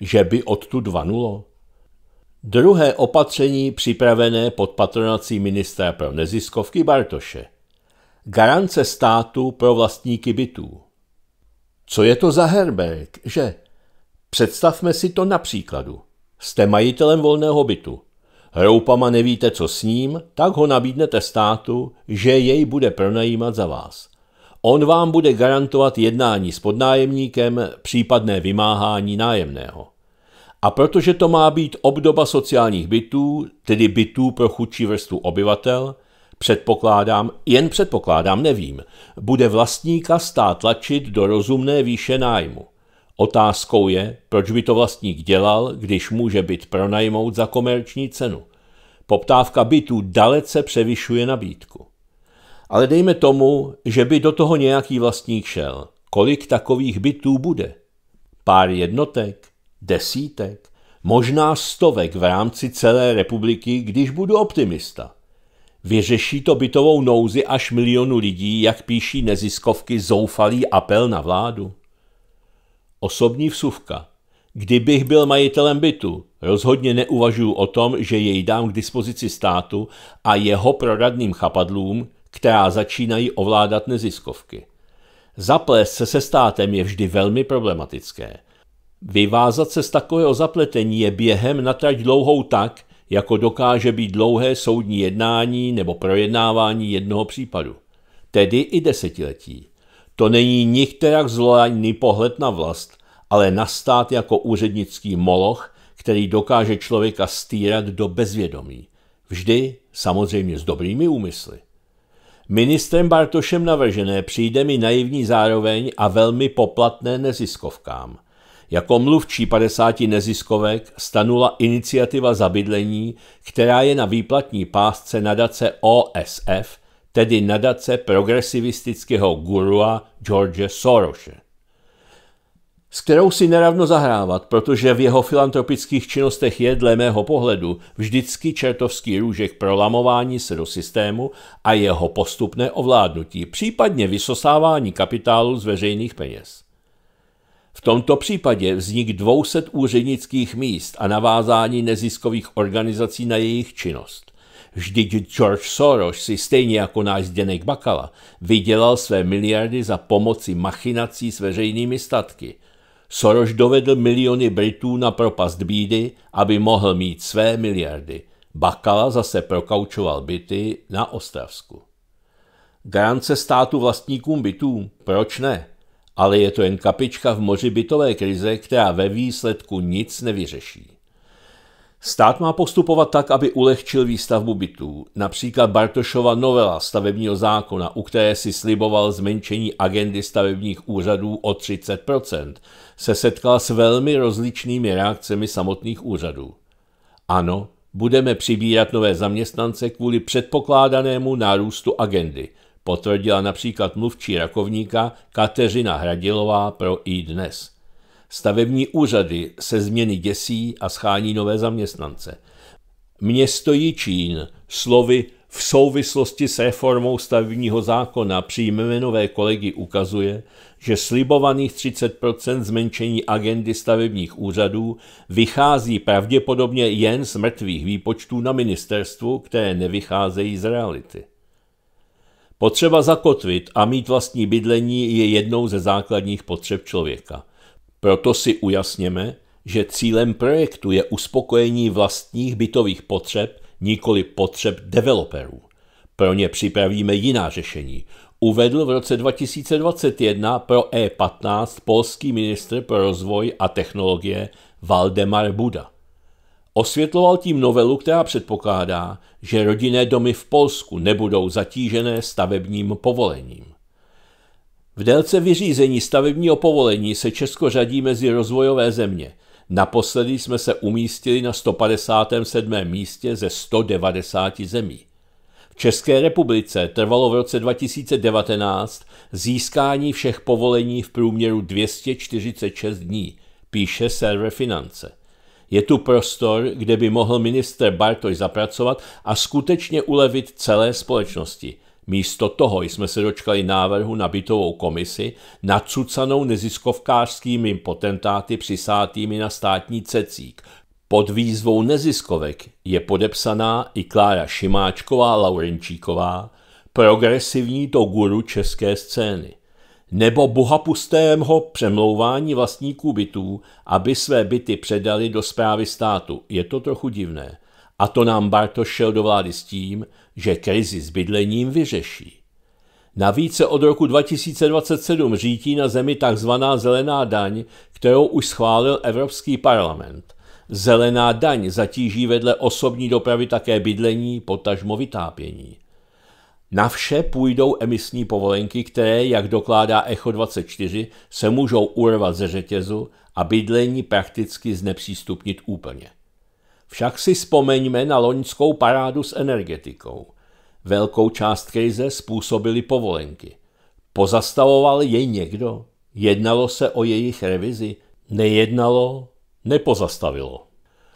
Že by odtud vanulo? Druhé opatření připravené pod patronací ministra pro neziskovky Bartoše. Garance státu pro vlastníky bytů. Co je to za Herberg, že? Představme si to na příkladu. Jste majitelem volného bytu. Hroupama nevíte, co s ním, tak ho nabídnete státu, že jej bude pronajímat za vás. On vám bude garantovat jednání s podnájemníkem, případné vymáhání nájemného. A protože to má být obdoba sociálních bytů, tedy bytů pro chudší vrstvu obyvatel, předpokládám, jen předpokládám, nevím, bude vlastníka stát tlačit do rozumné výše nájmu. Otázkou je, proč by to vlastník dělal, když může byt pronajmout za komerční cenu. Poptávka bytů dalece převyšuje nabídku. Ale dejme tomu, že by do toho nějaký vlastník šel. Kolik takových bytů bude? Pár jednotek? Desítek? Možná stovek v rámci celé republiky, když budu optimista. Vyřeší to bytovou nouzi až milionu lidí, jak píší neziskovky zoufalý apel na vládu? Osobní vsuvka. Kdybych byl majitelem bytu, rozhodně neuvažuji o tom, že jej dám k dispozici státu a jeho proradným chapadlům, která začínají ovládat neziskovky. Zaplést se se státem je vždy velmi problematické. Vyvázat se z takového zapletení je během na trať dlouhou tak, jako dokáže být dlouhé soudní jednání nebo projednávání jednoho případu, tedy i desetiletí. To není nikterak zlojaný pohled na vlast, ale na stát jako úřednický moloch, který dokáže člověka stýrat do bezvědomí. Vždy samozřejmě s dobrými úmysly. Ministrem Bartošem navržené přijde mi naivní zároveň a velmi poplatné neziskovkám. Jako mluvčí 50 neziskovek stanula iniciativa zabydlení, která je na výplatní pásce nadace OSF tedy nadace progresivistického gurua George Sorose s kterou si neravno zahrávat, protože v jeho filantropických činnostech je, dle mého pohledu, vždycky čertovský růžek prolamování se do systému a jeho postupné ovládnutí, případně vysosávání kapitálu z veřejných peněz. V tomto případě vznik 200 úřednických míst a navázání neziskových organizací na jejich činnost. Vždyť George Soros si stejně jako náš Zdenek Bakala vydělal své miliardy za pomoci machinací s veřejnými statky. Soros dovedl miliony Britů na propast bídy, aby mohl mít své miliardy. Bakala zase prokaučoval byty na Ostravsku. Garance státu vlastníkům bytů, proč ne? Ale je to jen kapička v moři bytové krize, která ve výsledku nic nevyřeší. Stát má postupovat tak, aby ulehčil výstavbu bytů. Například Bartošova novela stavebního zákona, u které si sliboval zmenšení agendy stavebních úřadů o 30%, se setkala s velmi rozličnými reakcemi samotných úřadů. Ano, budeme přibírat nové zaměstnance kvůli předpokládanému nárůstu agendy, potvrdila například mluvčí rakovníka Kateřina Hradilová pro i dnes – Stavební úřady se změny děsí a schání nové zaměstnance. Město Jičín slovy v souvislosti s reformou stavebního zákona přijmeme nové kolegy ukazuje, že slibovaných 30 zmenšení agendy stavebních úřadů vychází pravděpodobně jen z mrtvých výpočtů na ministerstvu, které nevycházejí z reality. Potřeba zakotvit a mít vlastní bydlení je jednou ze základních potřeb člověka – proto si ujasněme, že cílem projektu je uspokojení vlastních bytových potřeb, nikoli potřeb developerů. Pro ně připravíme jiná řešení. Uvedl v roce 2021 pro E15 polský ministr pro rozvoj a technologie Valdemar Buda. Osvětloval tím novelu, která předpokládá, že rodinné domy v Polsku nebudou zatížené stavebním povolením. V délce vyřízení stavebního povolení se Česko řadí mezi rozvojové země. Naposledy jsme se umístili na 157. místě ze 190 zemí. V České republice trvalo v roce 2019 získání všech povolení v průměru 246 dní, píše server Finance. Je tu prostor, kde by mohl minister Bartoš zapracovat a skutečně ulevit celé společnosti – Místo toho jsme se dočkali návrhu na bytovou komisi, nacucanou neziskovkářskými potentáty přisátými na státní cecík. Pod výzvou neziskovek je podepsaná i Klára Šimáčková Laurenčíková, progresivní to guru české scény. Nebo bohapustého přemlouvání vlastníků bytů, aby své byty předali do zprávy státu. Je to trochu divné. A to nám Bartoš šel do vlády s tím, že krizi s bydlením vyřeší. Navíc se od roku 2027 řítí na zemi tzv. zelená daň, kterou už schválil Evropský parlament. Zelená daň zatíží vedle osobní dopravy také bydlení, potažmo vytápění. Na vše půjdou emisní povolenky, které, jak dokládá Echo 24, se můžou urvat ze řetězu a bydlení prakticky znepřístupnit úplně. Však si vzpomeňme na loňskou parádu s energetikou. Velkou část krize způsobily povolenky. Pozastavoval jej někdo? Jednalo se o jejich revizi? Nejednalo? Nepozastavilo.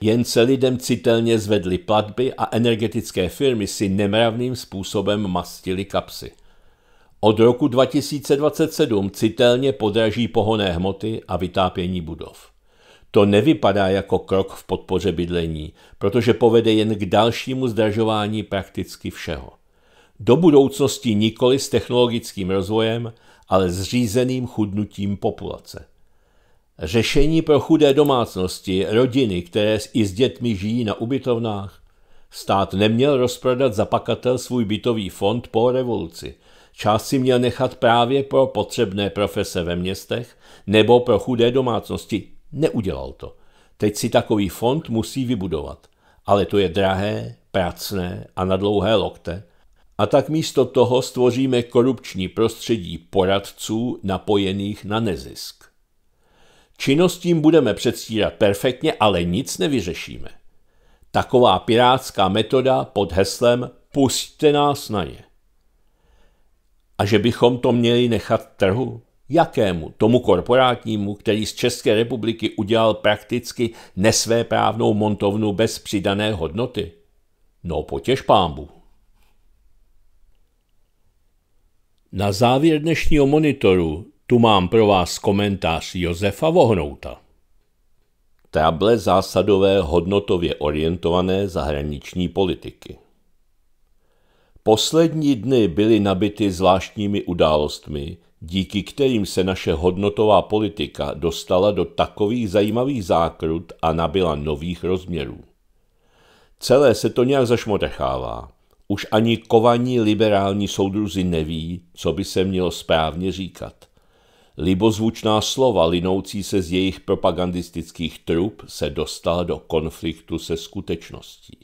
Jen se lidem citelně zvedly platby a energetické firmy si nemravným způsobem mastily kapsy. Od roku 2027 citelně podraží pohoné hmoty a vytápění budov. To nevypadá jako krok v podpoře bydlení, protože povede jen k dalšímu zdražování prakticky všeho. Do budoucnosti nikoli s technologickým rozvojem, ale s řízeným chudnutím populace. Řešení pro chudé domácnosti, rodiny, které i s dětmi žijí na ubytovnách. Stát neměl rozprodat zapakatel svůj bytový fond po revoluci. Část si měl nechat právě pro potřebné profese ve městech nebo pro chudé domácnosti, Neudělal to. Teď si takový fond musí vybudovat. Ale to je drahé, pracné a na dlouhé lokte. A tak místo toho stvoříme korupční prostředí poradců napojených na nezisk. Činnostím budeme předstírat perfektně, ale nic nevyřešíme. Taková pirátská metoda pod heslem Pusťte nás na ně. A že bychom to měli nechat trhu? Jakému? Tomu korporátnímu, který z České republiky udělal prakticky nesvéprávnou montovnu bez přidané hodnoty? No potěž pámbu. Na závěr dnešního monitoru tu mám pro vás komentář Josefa Vohnouta. Table zásadové hodnotově orientované zahraniční politiky. Poslední dny byly nabity zvláštními událostmi, díky kterým se naše hodnotová politika dostala do takových zajímavých zákrut a nabila nových rozměrů. Celé se to nějak zašmotechává. Už ani kovaní liberální soudruzi neví, co by se mělo správně říkat. Libozvučná slova linoucí se z jejich propagandistických trub se dostala do konfliktu se skutečností.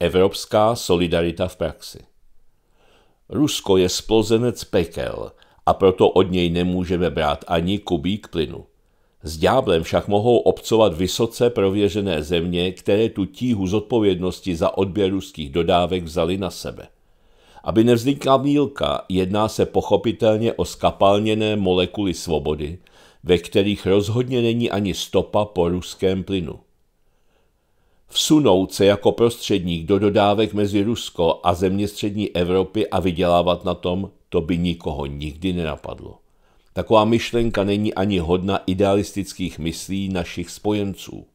Evropská solidarita v praxi Rusko je splozenec pekel a proto od něj nemůžeme brát ani kubík plynu. S ďáblem však mohou obcovat vysoce prověřené země, které tu tíhu zodpovědnosti za odběr ruských dodávek vzali na sebe. Aby nevznikla mílka, jedná se pochopitelně o skapalněné molekuly svobody, ve kterých rozhodně není ani stopa po ruském plynu vsunout se jako prostředník do dodávek mezi Rusko a země střední Evropy a vydělávat na tom, to by nikoho nikdy nenapadlo. Taková myšlenka není ani hodna idealistických myslí našich spojenců.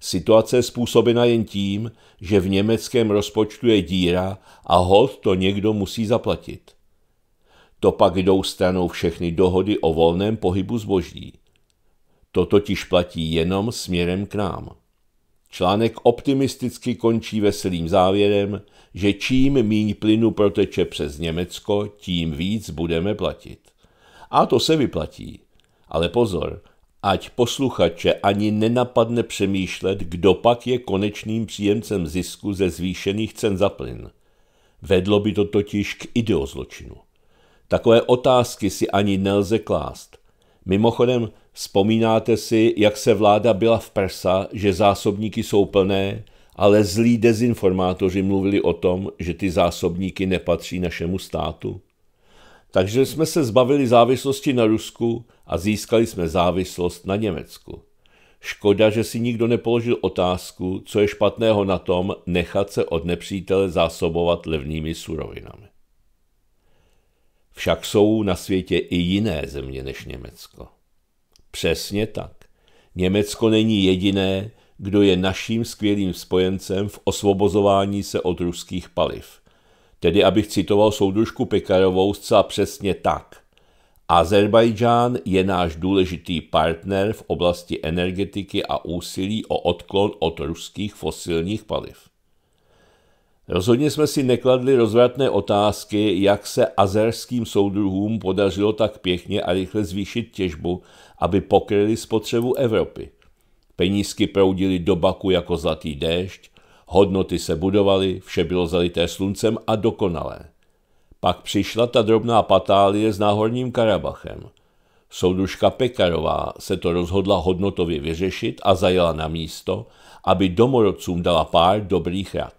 Situace je způsobena jen tím, že v německém rozpočtu je díra a hod to někdo musí zaplatit. To pak jdou stranou všechny dohody o volném pohybu zboží. To totiž platí jenom směrem k nám. Článek optimisticky končí veselým závěrem, že čím míň plynu proteče přes Německo, tím víc budeme platit. A to se vyplatí. Ale pozor, ať posluchače ani nenapadne přemýšlet, kdo pak je konečným příjemcem zisku ze zvýšených cen za plyn. Vedlo by to totiž k ideozločinu. Takové otázky si ani nelze klást. Mimochodem, Vzpomínáte si, jak se vláda byla v prsa, že zásobníky jsou plné, ale zlí dezinformátoři mluvili o tom, že ty zásobníky nepatří našemu státu? Takže jsme se zbavili závislosti na Rusku a získali jsme závislost na Německu. Škoda, že si nikdo nepoložil otázku, co je špatného na tom nechat se od nepřítele zásobovat levnými surovinami. Však jsou na světě i jiné země než Německo. Přesně tak. Německo není jediné, kdo je naším skvělým spojencem v osvobozování se od ruských paliv. Tedy, abych citoval soudružku Pekarovou zcela přesně tak. Azerbajdžán je náš důležitý partner v oblasti energetiky a úsilí o odklon od ruských fosilních paliv. Rozhodně jsme si nekladli rozvratné otázky, jak se azerským soudruhům podařilo tak pěkně a rychle zvýšit těžbu, aby pokryli spotřebu Evropy. Penízky proudily do baku jako zlatý déšť, hodnoty se budovaly, vše bylo zalité sluncem a dokonalé. Pak přišla ta drobná patálie s náhorním Karabachem. Soudružka Pekarová se to rozhodla hodnotově vyřešit a zajela na místo, aby domorodcům dala pár dobrých rad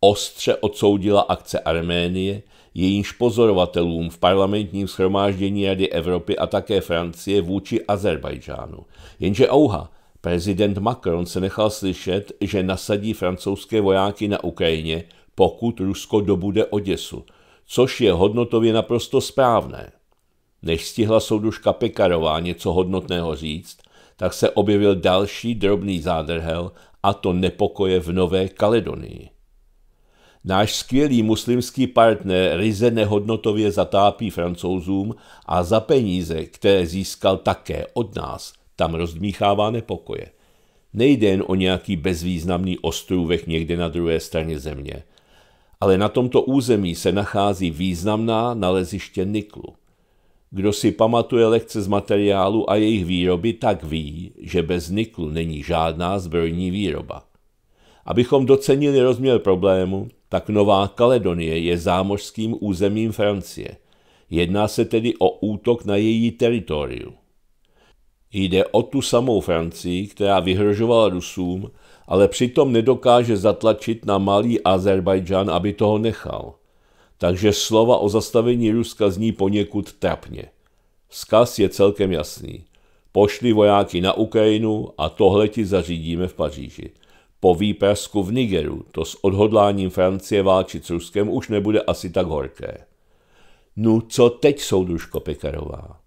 ostře odsoudila akce Arménie, jejímž pozorovatelům v parlamentním schromáždění Rady Evropy a také Francie vůči Azerbajdžánu. Jenže ouha, prezident Macron se nechal slyšet, že nasadí francouzské vojáky na Ukrajině, pokud Rusko dobude Oděsu, což je hodnotově naprosto správné. Než stihla souduška Pekarová něco hodnotného říct, tak se objevil další drobný zádrhel, a to nepokoje v Nové Kaledonii. Náš skvělý muslimský partner ryze nehodnotově zatápí francouzům a za peníze, které získal také od nás, tam rozdmíchává nepokoje. Nejde jen o nějaký bezvýznamný ostrůvek někde na druhé straně země, ale na tomto území se nachází významná naleziště niklu. Kdo si pamatuje lekce z materiálu a jejich výroby, tak ví, že bez niklu není žádná zbrojní výroba. Abychom docenili rozměr problému, tak Nová Kaledonie je zámořským územím Francie. Jedná se tedy o útok na její teritoriu. Jde o tu samou Francii, která vyhrožovala Rusům, ale přitom nedokáže zatlačit na malý Azerbajdžán, aby toho nechal. Takže slova o zastavení Ruska zní poněkud trapně. Vzkaz je celkem jasný. Pošli vojáky na Ukrajinu a tohle ti zařídíme v Paříži po výprasku v Nigeru to s odhodláním Francie válčit s Ruskem už nebude asi tak horké. No co teď, soudružko Pekarová?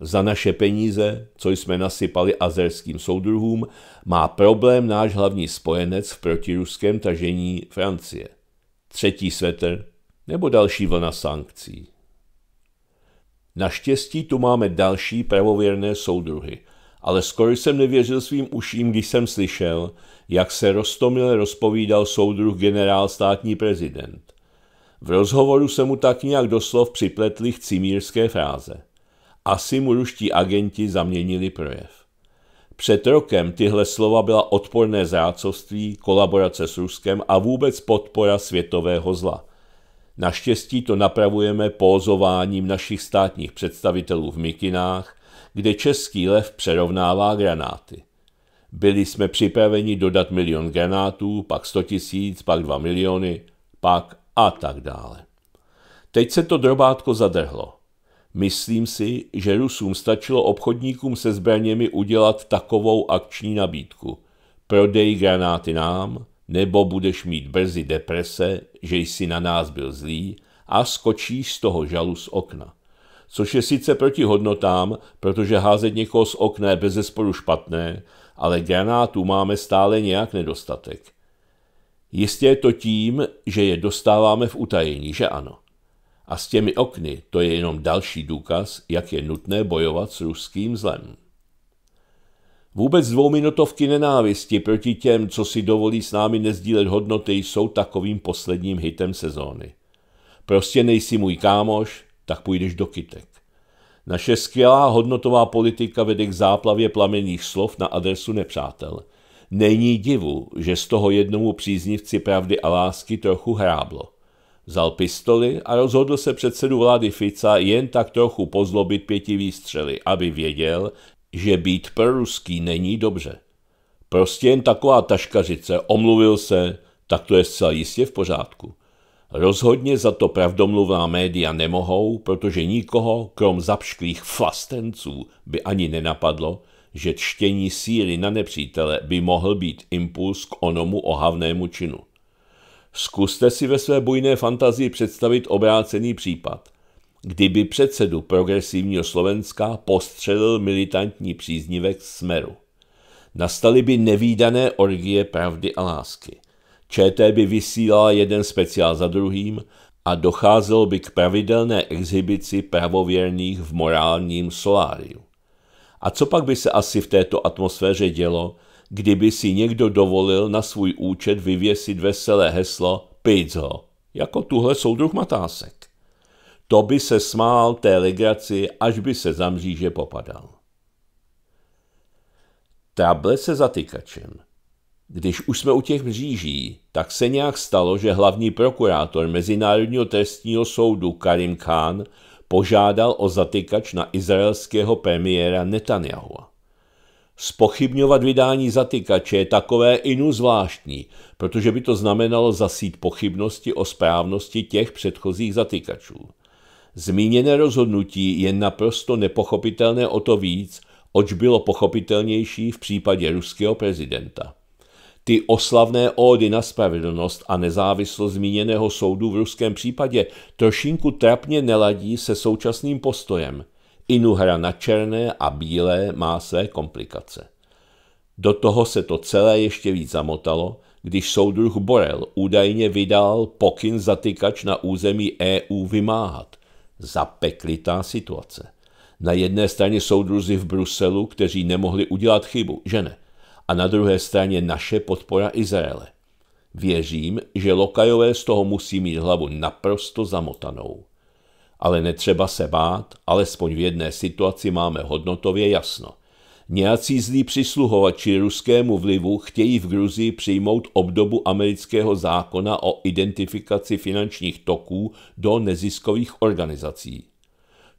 Za naše peníze, co jsme nasypali azerským soudruhům, má problém náš hlavní spojenec v protiruském tažení Francie. Třetí svetr nebo další vlna sankcí. Naštěstí tu máme další pravověrné soudruhy – ale skoro jsem nevěřil svým uším, když jsem slyšel, jak se roztomile rozpovídal soudruh generál státní prezident. V rozhovoru se mu tak nějak doslov připletly chcimírské fráze. Asi mu ruští agenti zaměnili projev. Před rokem tyhle slova byla odporné zrácovství, kolaborace s Ruskem a vůbec podpora světového zla. Naštěstí to napravujeme pózováním našich státních představitelů v mikinách, kde český lev přerovnává granáty. Byli jsme připraveni dodat milion granátů, pak 100 tisíc, pak 2 miliony, pak a tak dále. Teď se to drobátko zadrhlo. Myslím si, že Rusům stačilo obchodníkům se zbraněmi udělat takovou akční nabídku. Prodej granáty nám, nebo budeš mít brzy deprese, že jsi na nás byl zlý a skočíš z toho žalu z okna což je sice proti hodnotám, protože házet někoho z okna je bezesporu špatné, ale granátů máme stále nějak nedostatek. Jistě je to tím, že je dostáváme v utajení, že ano. A s těmi okny to je jenom další důkaz, jak je nutné bojovat s ruským zlem. Vůbec dvouminutovky nenávisti proti těm, co si dovolí s námi nezdílet hodnoty, jsou takovým posledním hitem sezóny. Prostě nejsi můj kámoš, tak půjdeš do kytek. Naše skvělá hodnotová politika vede k záplavě plamenných slov na adresu nepřátel. Není divu, že z toho jednomu příznivci pravdy a lásky trochu hráblo. Vzal pistoli a rozhodl se předsedu vlády Fica jen tak trochu pozlobit pěti výstřely, aby věděl, že být proruský není dobře. Prostě jen taková taškařice, omluvil se, tak to je zcela jistě v pořádku. Rozhodně za to pravdomluvná média nemohou, protože nikoho, krom zapšklých flastenců, by ani nenapadlo, že čtení síly na nepřítele by mohl být impuls k onomu ohavnému činu. Zkuste si ve své bujné fantazii představit obrácený případ. Kdyby předsedu progresivního Slovenska postřelil militantní příznivek Smeru. Nastaly by nevýdané orgie pravdy a lásky. ČT by vysílala jeden speciál za druhým a docházelo by k pravidelné exhibici pravověrných v morálním soláriu. A co pak by se asi v této atmosféře dělo, kdyby si někdo dovolil na svůj účet vyvěsit veselé heslo Pizzo, jako tuhle soudruh Matásek. To by se smál té legraci, až by se zamříže popadal. Table se zatýkačem. Když už jsme u těch mříží, tak se nějak stalo, že hlavní prokurátor Mezinárodního trestního soudu Karim Khan požádal o zatykač na izraelského premiéra Netanyahu. Spochybňovat vydání zatykače je takové inu zvláštní, protože by to znamenalo zasít pochybnosti o správnosti těch předchozích zatykačů. Zmíněné rozhodnutí je naprosto nepochopitelné o to víc, oč bylo pochopitelnější v případě ruského prezidenta. Ty oslavné ódy na spravedlnost a nezávislost zmíněného soudu v ruském případě trošinku trapně neladí se současným postojem. Inu hra na černé a bílé má své komplikace. Do toho se to celé ještě víc zamotalo, když soudruh Borel údajně vydal pokyn zatykač na území EU vymáhat. Zapeklitá situace. Na jedné straně soudruzi v Bruselu, kteří nemohli udělat chybu, že ne? a na druhé straně naše podpora Izraele. Věřím, že lokajové z toho musí mít hlavu naprosto zamotanou. Ale netřeba se bát, alespoň v jedné situaci máme hodnotově jasno. Nějací zlí přisluhovači ruskému vlivu chtějí v Gruzii přijmout obdobu amerického zákona o identifikaci finančních toků do neziskových organizací.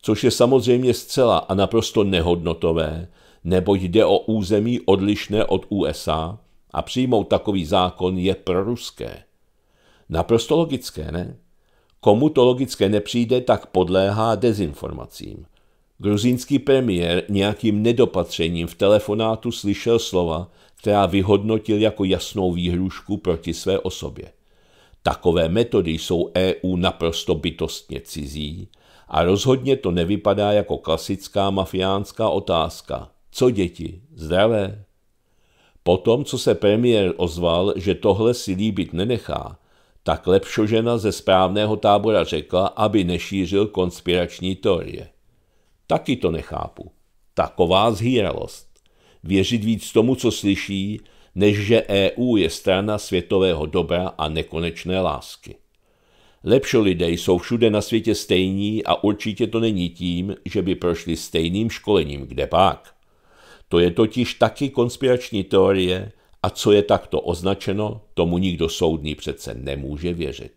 Což je samozřejmě zcela a naprosto nehodnotové, neboť jde o území odlišné od USA a přijmout takový zákon je proruské. Naprosto logické, ne? Komu to logické nepřijde, tak podléhá dezinformacím. Gruzínský premiér nějakým nedopatřením v telefonátu slyšel slova, která vyhodnotil jako jasnou výhrušku proti své osobě. Takové metody jsou EU naprosto bytostně cizí a rozhodně to nevypadá jako klasická mafiánská otázka. Co děti? Zdravé? Po tom, co se premiér ozval, že tohle si líbit nenechá, tak žena ze správného tábora řekla, aby nešířil konspirační teorie. Taky to nechápu. Taková zhýralost. Věřit víc tomu, co slyší, než že EU je strana světového dobra a nekonečné lásky. Lepšo lidé jsou všude na světě stejní a určitě to není tím, že by prošli stejným školením kde pak. To je totiž taky konspirační teorie a co je takto označeno, tomu nikdo soudný přece nemůže věřit.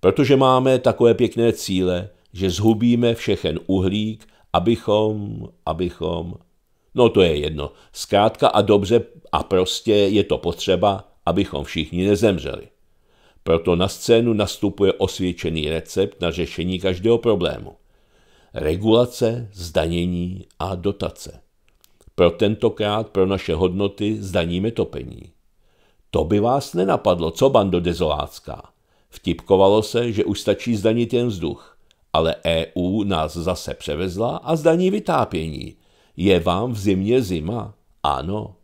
Protože máme takové pěkné cíle, že zhubíme všechen uhlík, abychom, abychom... No to je jedno. Zkrátka a dobře a prostě je to potřeba, abychom všichni nezemřeli. Proto na scénu nastupuje osvědčený recept na řešení každého problému – regulace, zdanění a dotace. Pro tentokrát pro naše hodnoty zdaníme topení. To by vás nenapadlo, co bando dezolácká? Vtipkovalo se, že už stačí zdanit jen vzduch, ale EU nás zase převezla a zdaní vytápění. Je vám v zimě zima? Ano.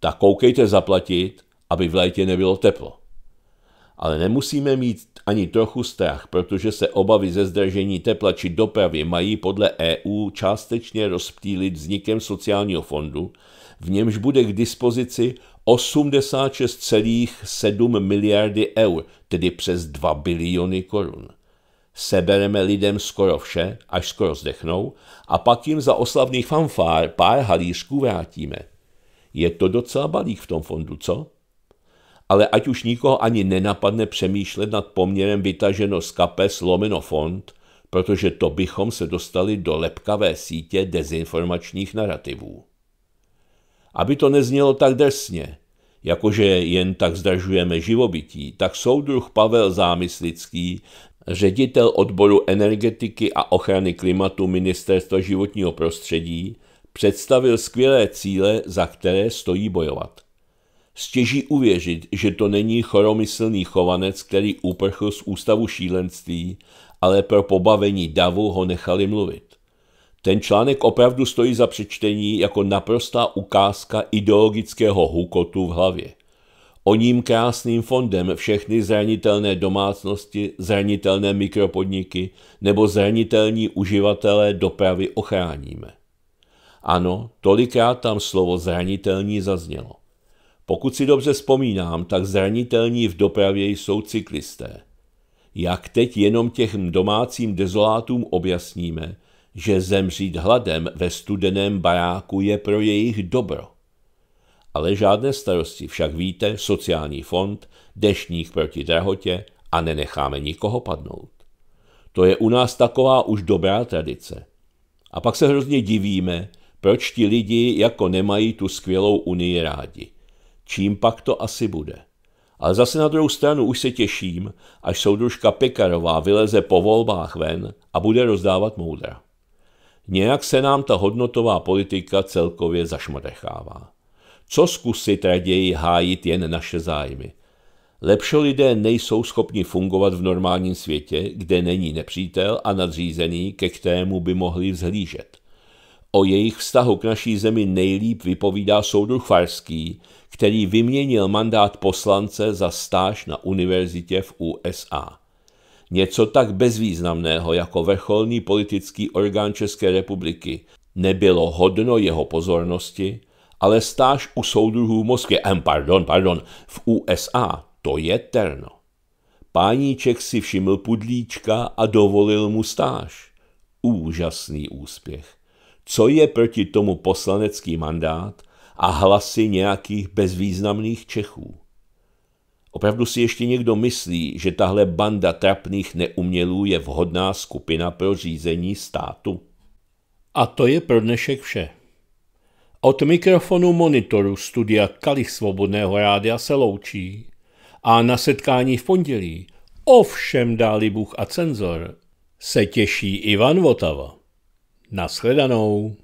Tak koukejte zaplatit, aby v létě nebylo teplo ale nemusíme mít ani trochu strach, protože se obavy ze zdražení tepla či dopravy mají podle EU částečně rozptýlit vznikem sociálního fondu, v němž bude k dispozici 86,7 miliardy eur, tedy přes 2 biliony korun. Sebereme lidem skoro vše, až skoro zdechnou, a pak jim za oslavný fanfár pár halířků vrátíme. Je to docela balík v tom fondu, co? ale ať už nikoho ani nenapadne přemýšlet nad poměrem vytaženo z kapes lomeno font, protože to bychom se dostali do lepkavé sítě dezinformačních narrativů. Aby to neznělo tak drsně, jakože jen tak zdražujeme živobytí, tak soudruh Pavel Zámyslický, ředitel odboru energetiky a ochrany klimatu Ministerstva životního prostředí, představil skvělé cíle, za které stojí bojovat. Stěží uvěřit, že to není choromyslný chovanec, který uprchl z ústavu šílenství, ale pro pobavení davu ho nechali mluvit. Ten článek opravdu stojí za přečtení jako naprostá ukázka ideologického hukotu v hlavě. O ním krásným fondem všechny zranitelné domácnosti, zranitelné mikropodniky nebo zranitelní uživatelé dopravy ochráníme. Ano, tolikrát tam slovo zranitelní zaznělo. Pokud si dobře vzpomínám, tak zranitelní v dopravě jsou cyklisté. Jak teď jenom těch domácím dezolátům objasníme, že zemřít hladem ve studeném baráku je pro jejich dobro? Ale žádné starosti, však víte, sociální fond, dešník proti drahotě a nenecháme nikoho padnout. To je u nás taková už dobrá tradice. A pak se hrozně divíme, proč ti lidi jako nemají tu skvělou unii rádi čím pak to asi bude. Ale zase na druhou stranu už se těším, až soudružka Pekarová vyleze po volbách ven a bude rozdávat moudra. Nějak se nám ta hodnotová politika celkově zašmodechává. Co zkusit raději hájit jen naše zájmy? Lepšo lidé nejsou schopni fungovat v normálním světě, kde není nepřítel a nadřízený, ke kterému by mohli vzhlížet. O jejich vztahu k naší zemi nejlíp vypovídá soudruh Farský, který vyměnil mandát poslance za stáž na univerzitě v USA. Něco tak bezvýznamného jako vrcholný politický orgán České republiky nebylo hodno jeho pozornosti, ale stáž u soudruhů v Moskvě, em, pardon, pardon, v USA, to je terno. Páníček si všiml pudlíčka a dovolil mu stáž. Úžasný úspěch. Co je proti tomu poslanecký mandát a hlasy nějakých bezvýznamných Čechů? Opravdu si ještě někdo myslí, že tahle banda trapných neumělů je vhodná skupina pro řízení státu? A to je pro dnešek vše. Od mikrofonu monitoru studia Kalich Svobodného rádia se loučí a na setkání v pondělí, ovšem dáli Bůh a cenzor, se těší Ivan Votava. Naschledanou.